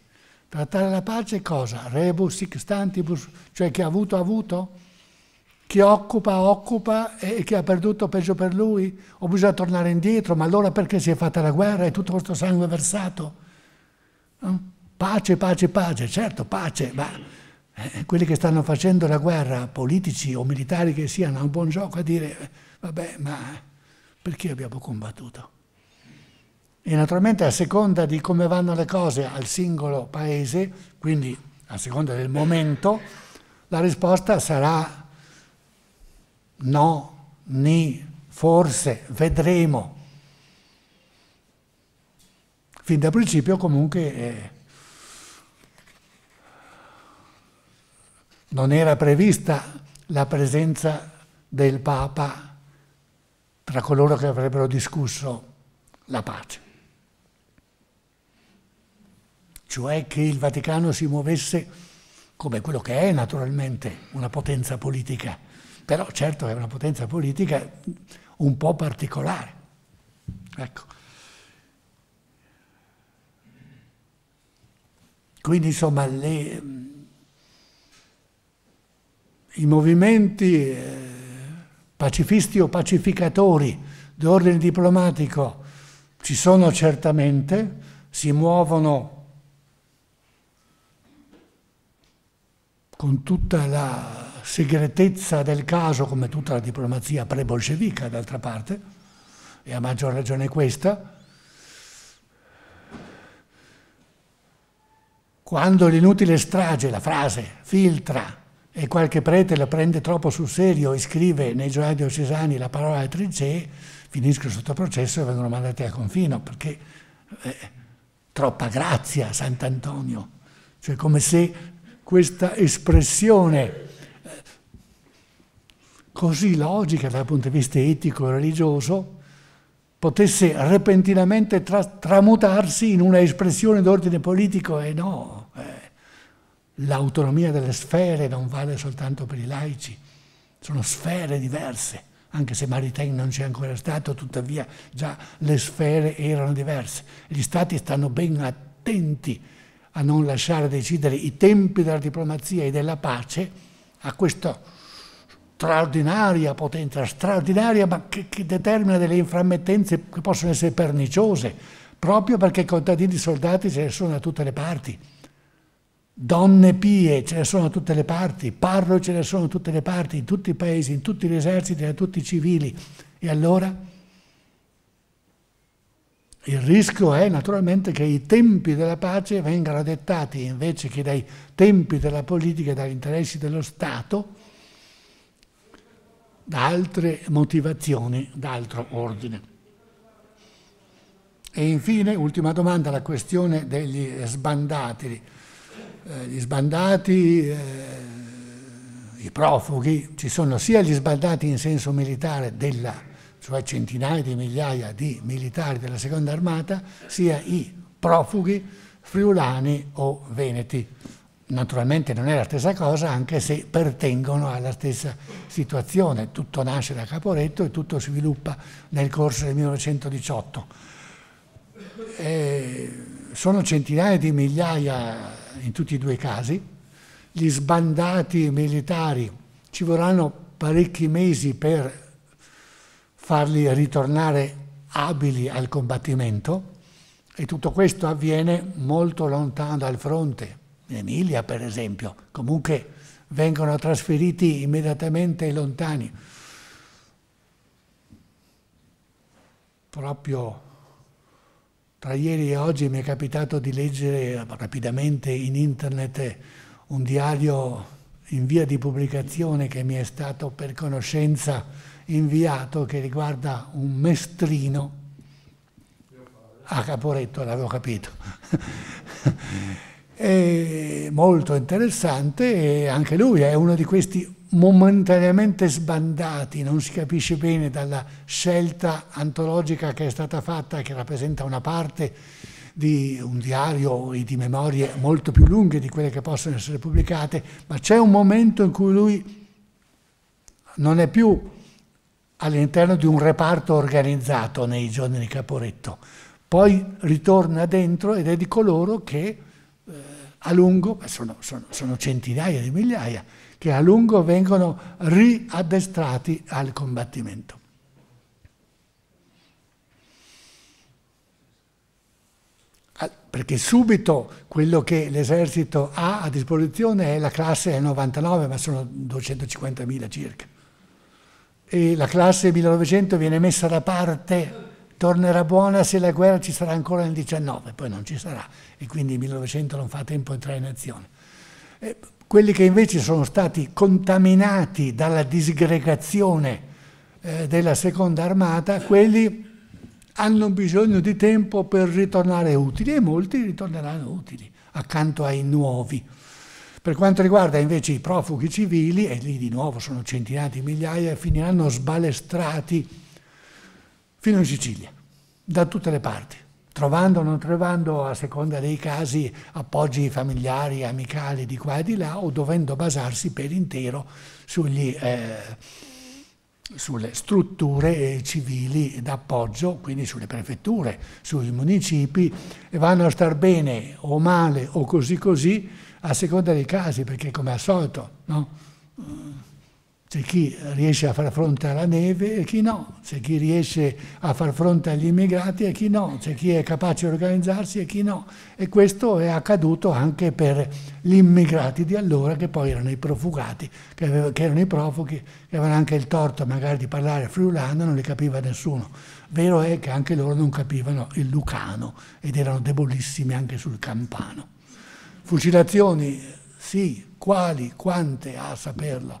S1: trattare la pace cosa? Rebus sic stantibus, cioè chi ha avuto ha avuto? Chi occupa occupa e chi ha perduto peggio per lui? O bisogna tornare indietro, ma allora perché si è fatta la guerra e tutto questo sangue versato? Eh? Pace, pace, pace, certo pace, ma eh, quelli che stanno facendo la guerra, politici o militari che siano, a un buon gioco a dire vabbè, ma perché abbiamo combattuto? E naturalmente a seconda di come vanno le cose al singolo paese, quindi a seconda del momento, la risposta sarà no, ni, forse, vedremo. Fin da principio comunque... Eh, non era prevista la presenza del Papa tra coloro che avrebbero discusso la pace. Cioè che il Vaticano si muovesse come quello che è naturalmente una potenza politica, però certo è una potenza politica un po' particolare. Ecco. Quindi insomma le, i movimenti eh, pacifisti o pacificatori d'ordine diplomatico ci sono certamente, si muovono con tutta la segretezza del caso, come tutta la diplomazia pre-bolscevica d'altra parte, e a maggior ragione questa, quando l'inutile strage, la frase, filtra e qualche prete la prende troppo sul serio e scrive nei giornali diocesani la parola trincee, finiscono sotto processo e vengono mandati a confino, perché eh, troppa grazia Sant'Antonio. Cioè come se questa espressione eh, così logica dal punto di vista etico e religioso potesse repentinamente tra tramutarsi in una espressione d'ordine politico e no, l'autonomia delle sfere non vale soltanto per i laici, sono sfere diverse, anche se Maritain non c'è ancora stato, tuttavia già le sfere erano diverse. Gli stati stanno ben attenti a non lasciare decidere i tempi della diplomazia e della pace a questa straordinaria potenza, straordinaria ma che, che determina delle inframmettenze che possono essere perniciose, proprio perché contadini e soldati ce ne sono da tutte le parti. Donne pie ce ne sono da tutte le parti, parro ce ne sono da tutte le parti, in tutti i paesi, in tutti gli eserciti, da tutti i civili. E allora? Il rischio è naturalmente che i tempi della pace vengano dettati invece che dai tempi della politica e dagli interessi dello Stato da altre motivazioni, da altro ordine. E infine, ultima domanda, la questione degli sbandati, eh, gli sbandati, eh, i profughi, ci sono sia gli sbandati in senso militare della, cioè centinaia di migliaia di militari della seconda armata, sia i profughi friulani o veneti. Naturalmente non è la stessa cosa, anche se pertengono alla stessa situazione. Tutto nasce da Caporetto e tutto si sviluppa nel corso del 1918. E eh, sono centinaia di migliaia in tutti e due i casi, gli sbandati militari ci vorranno parecchi mesi per farli ritornare abili al combattimento e tutto questo avviene molto lontano dal fronte, in Emilia per esempio, comunque vengono trasferiti immediatamente lontani. Proprio tra ieri e oggi mi è capitato di leggere rapidamente in internet un diario in via di pubblicazione che mi è stato per conoscenza inviato che riguarda un mestrino a Caporetto, l'avevo capito. è molto interessante e anche lui è uno di questi momentaneamente sbandati, non si capisce bene dalla scelta antologica che è stata fatta, che rappresenta una parte di un diario e di memorie molto più lunghe di quelle che possono essere pubblicate, ma c'è un momento in cui lui non è più all'interno di un reparto organizzato nei giorni di Caporetto, poi ritorna dentro ed è di coloro che eh, a lungo, sono, sono, sono centinaia di migliaia, che a lungo vengono riaddestrati al combattimento. Perché subito quello che l'esercito ha a disposizione è la classe 99, ma sono 250.000 circa. E la classe 1900 viene messa da parte tornerà buona se la guerra ci sarà ancora nel 19, poi non ci sarà e quindi il 1900 non fa tempo a entrare in azione. Quelli che invece sono stati contaminati dalla disgregazione eh, della seconda armata, quelli hanno bisogno di tempo per ritornare utili e molti ritorneranno utili accanto ai nuovi. Per quanto riguarda invece i profughi civili, e lì di nuovo sono centinaia di migliaia, finiranno sbalestrati fino in Sicilia, da tutte le parti trovando o non trovando, a seconda dei casi, appoggi familiari, amicali di qua e di là, o dovendo basarsi per intero sugli, eh, sulle strutture civili d'appoggio, quindi sulle prefetture, sui municipi, e vanno a star bene o male o così così, a seconda dei casi, perché come al solito, no? C'è chi riesce a far fronte alla neve e chi no, c'è chi riesce a far fronte agli immigrati e chi no, c'è chi è capace di organizzarsi e chi no. E questo è accaduto anche per gli immigrati di allora, che poi erano i profugati, che, avevano, che erano i profughi, che avevano anche il torto magari di parlare friulano, non li capiva nessuno. Vero è che anche loro non capivano il lucano ed erano debolissimi anche sul campano. Fucilazioni, sì, quali, quante, a saperlo.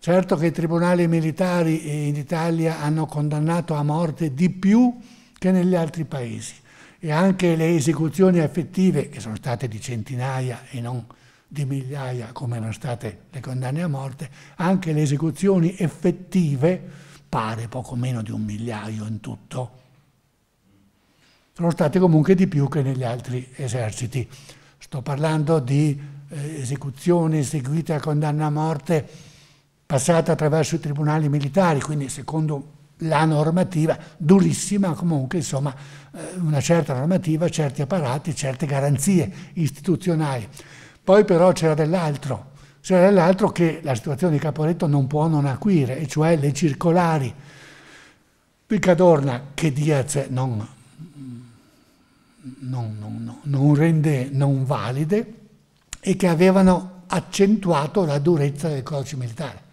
S1: Certo che i tribunali militari in Italia hanno condannato a morte di più che negli altri paesi e anche le esecuzioni effettive, che sono state di centinaia e non di migliaia come erano state le condanne a morte, anche le esecuzioni effettive, pare poco meno di un migliaio in tutto, sono state comunque di più che negli altri eserciti. Sto parlando di eh, esecuzioni eseguite a condanna a morte passata attraverso i tribunali militari, quindi secondo la normativa durissima, comunque insomma eh, una certa normativa, certi apparati, certe garanzie istituzionali. Poi però c'era dell'altro, c'era dell'altro che la situazione di Caporetto non può non acuire, e cioè le circolari. Picadorna che Diaz non, non, non, non rende non valide e che avevano accentuato la durezza del codice militare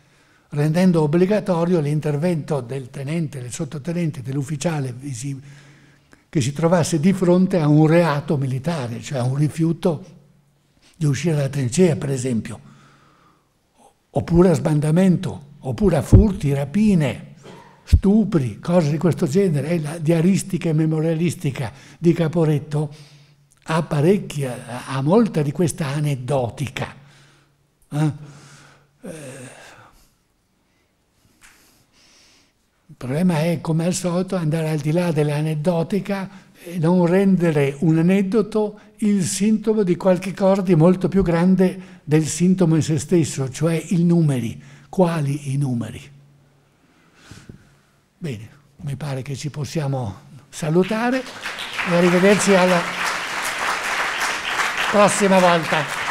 S1: rendendo obbligatorio l'intervento del tenente, del sottotenente, dell'ufficiale che si trovasse di fronte a un reato militare, cioè a un rifiuto di uscire dalla trincea, per esempio, oppure a sbandamento, oppure a furti, rapine, stupri, cose di questo genere. E la diaristica e memorialistica di Caporetto ha parecchia, ha molta di questa aneddotica. Eh? Eh, Il problema è, come al solito, andare al di là dell'aneddotica e non rendere un aneddoto il sintomo di qualche cosa di molto più grande del sintomo in se stesso, cioè i numeri. Quali i numeri? Bene, mi pare che ci possiamo salutare e arrivederci alla prossima volta.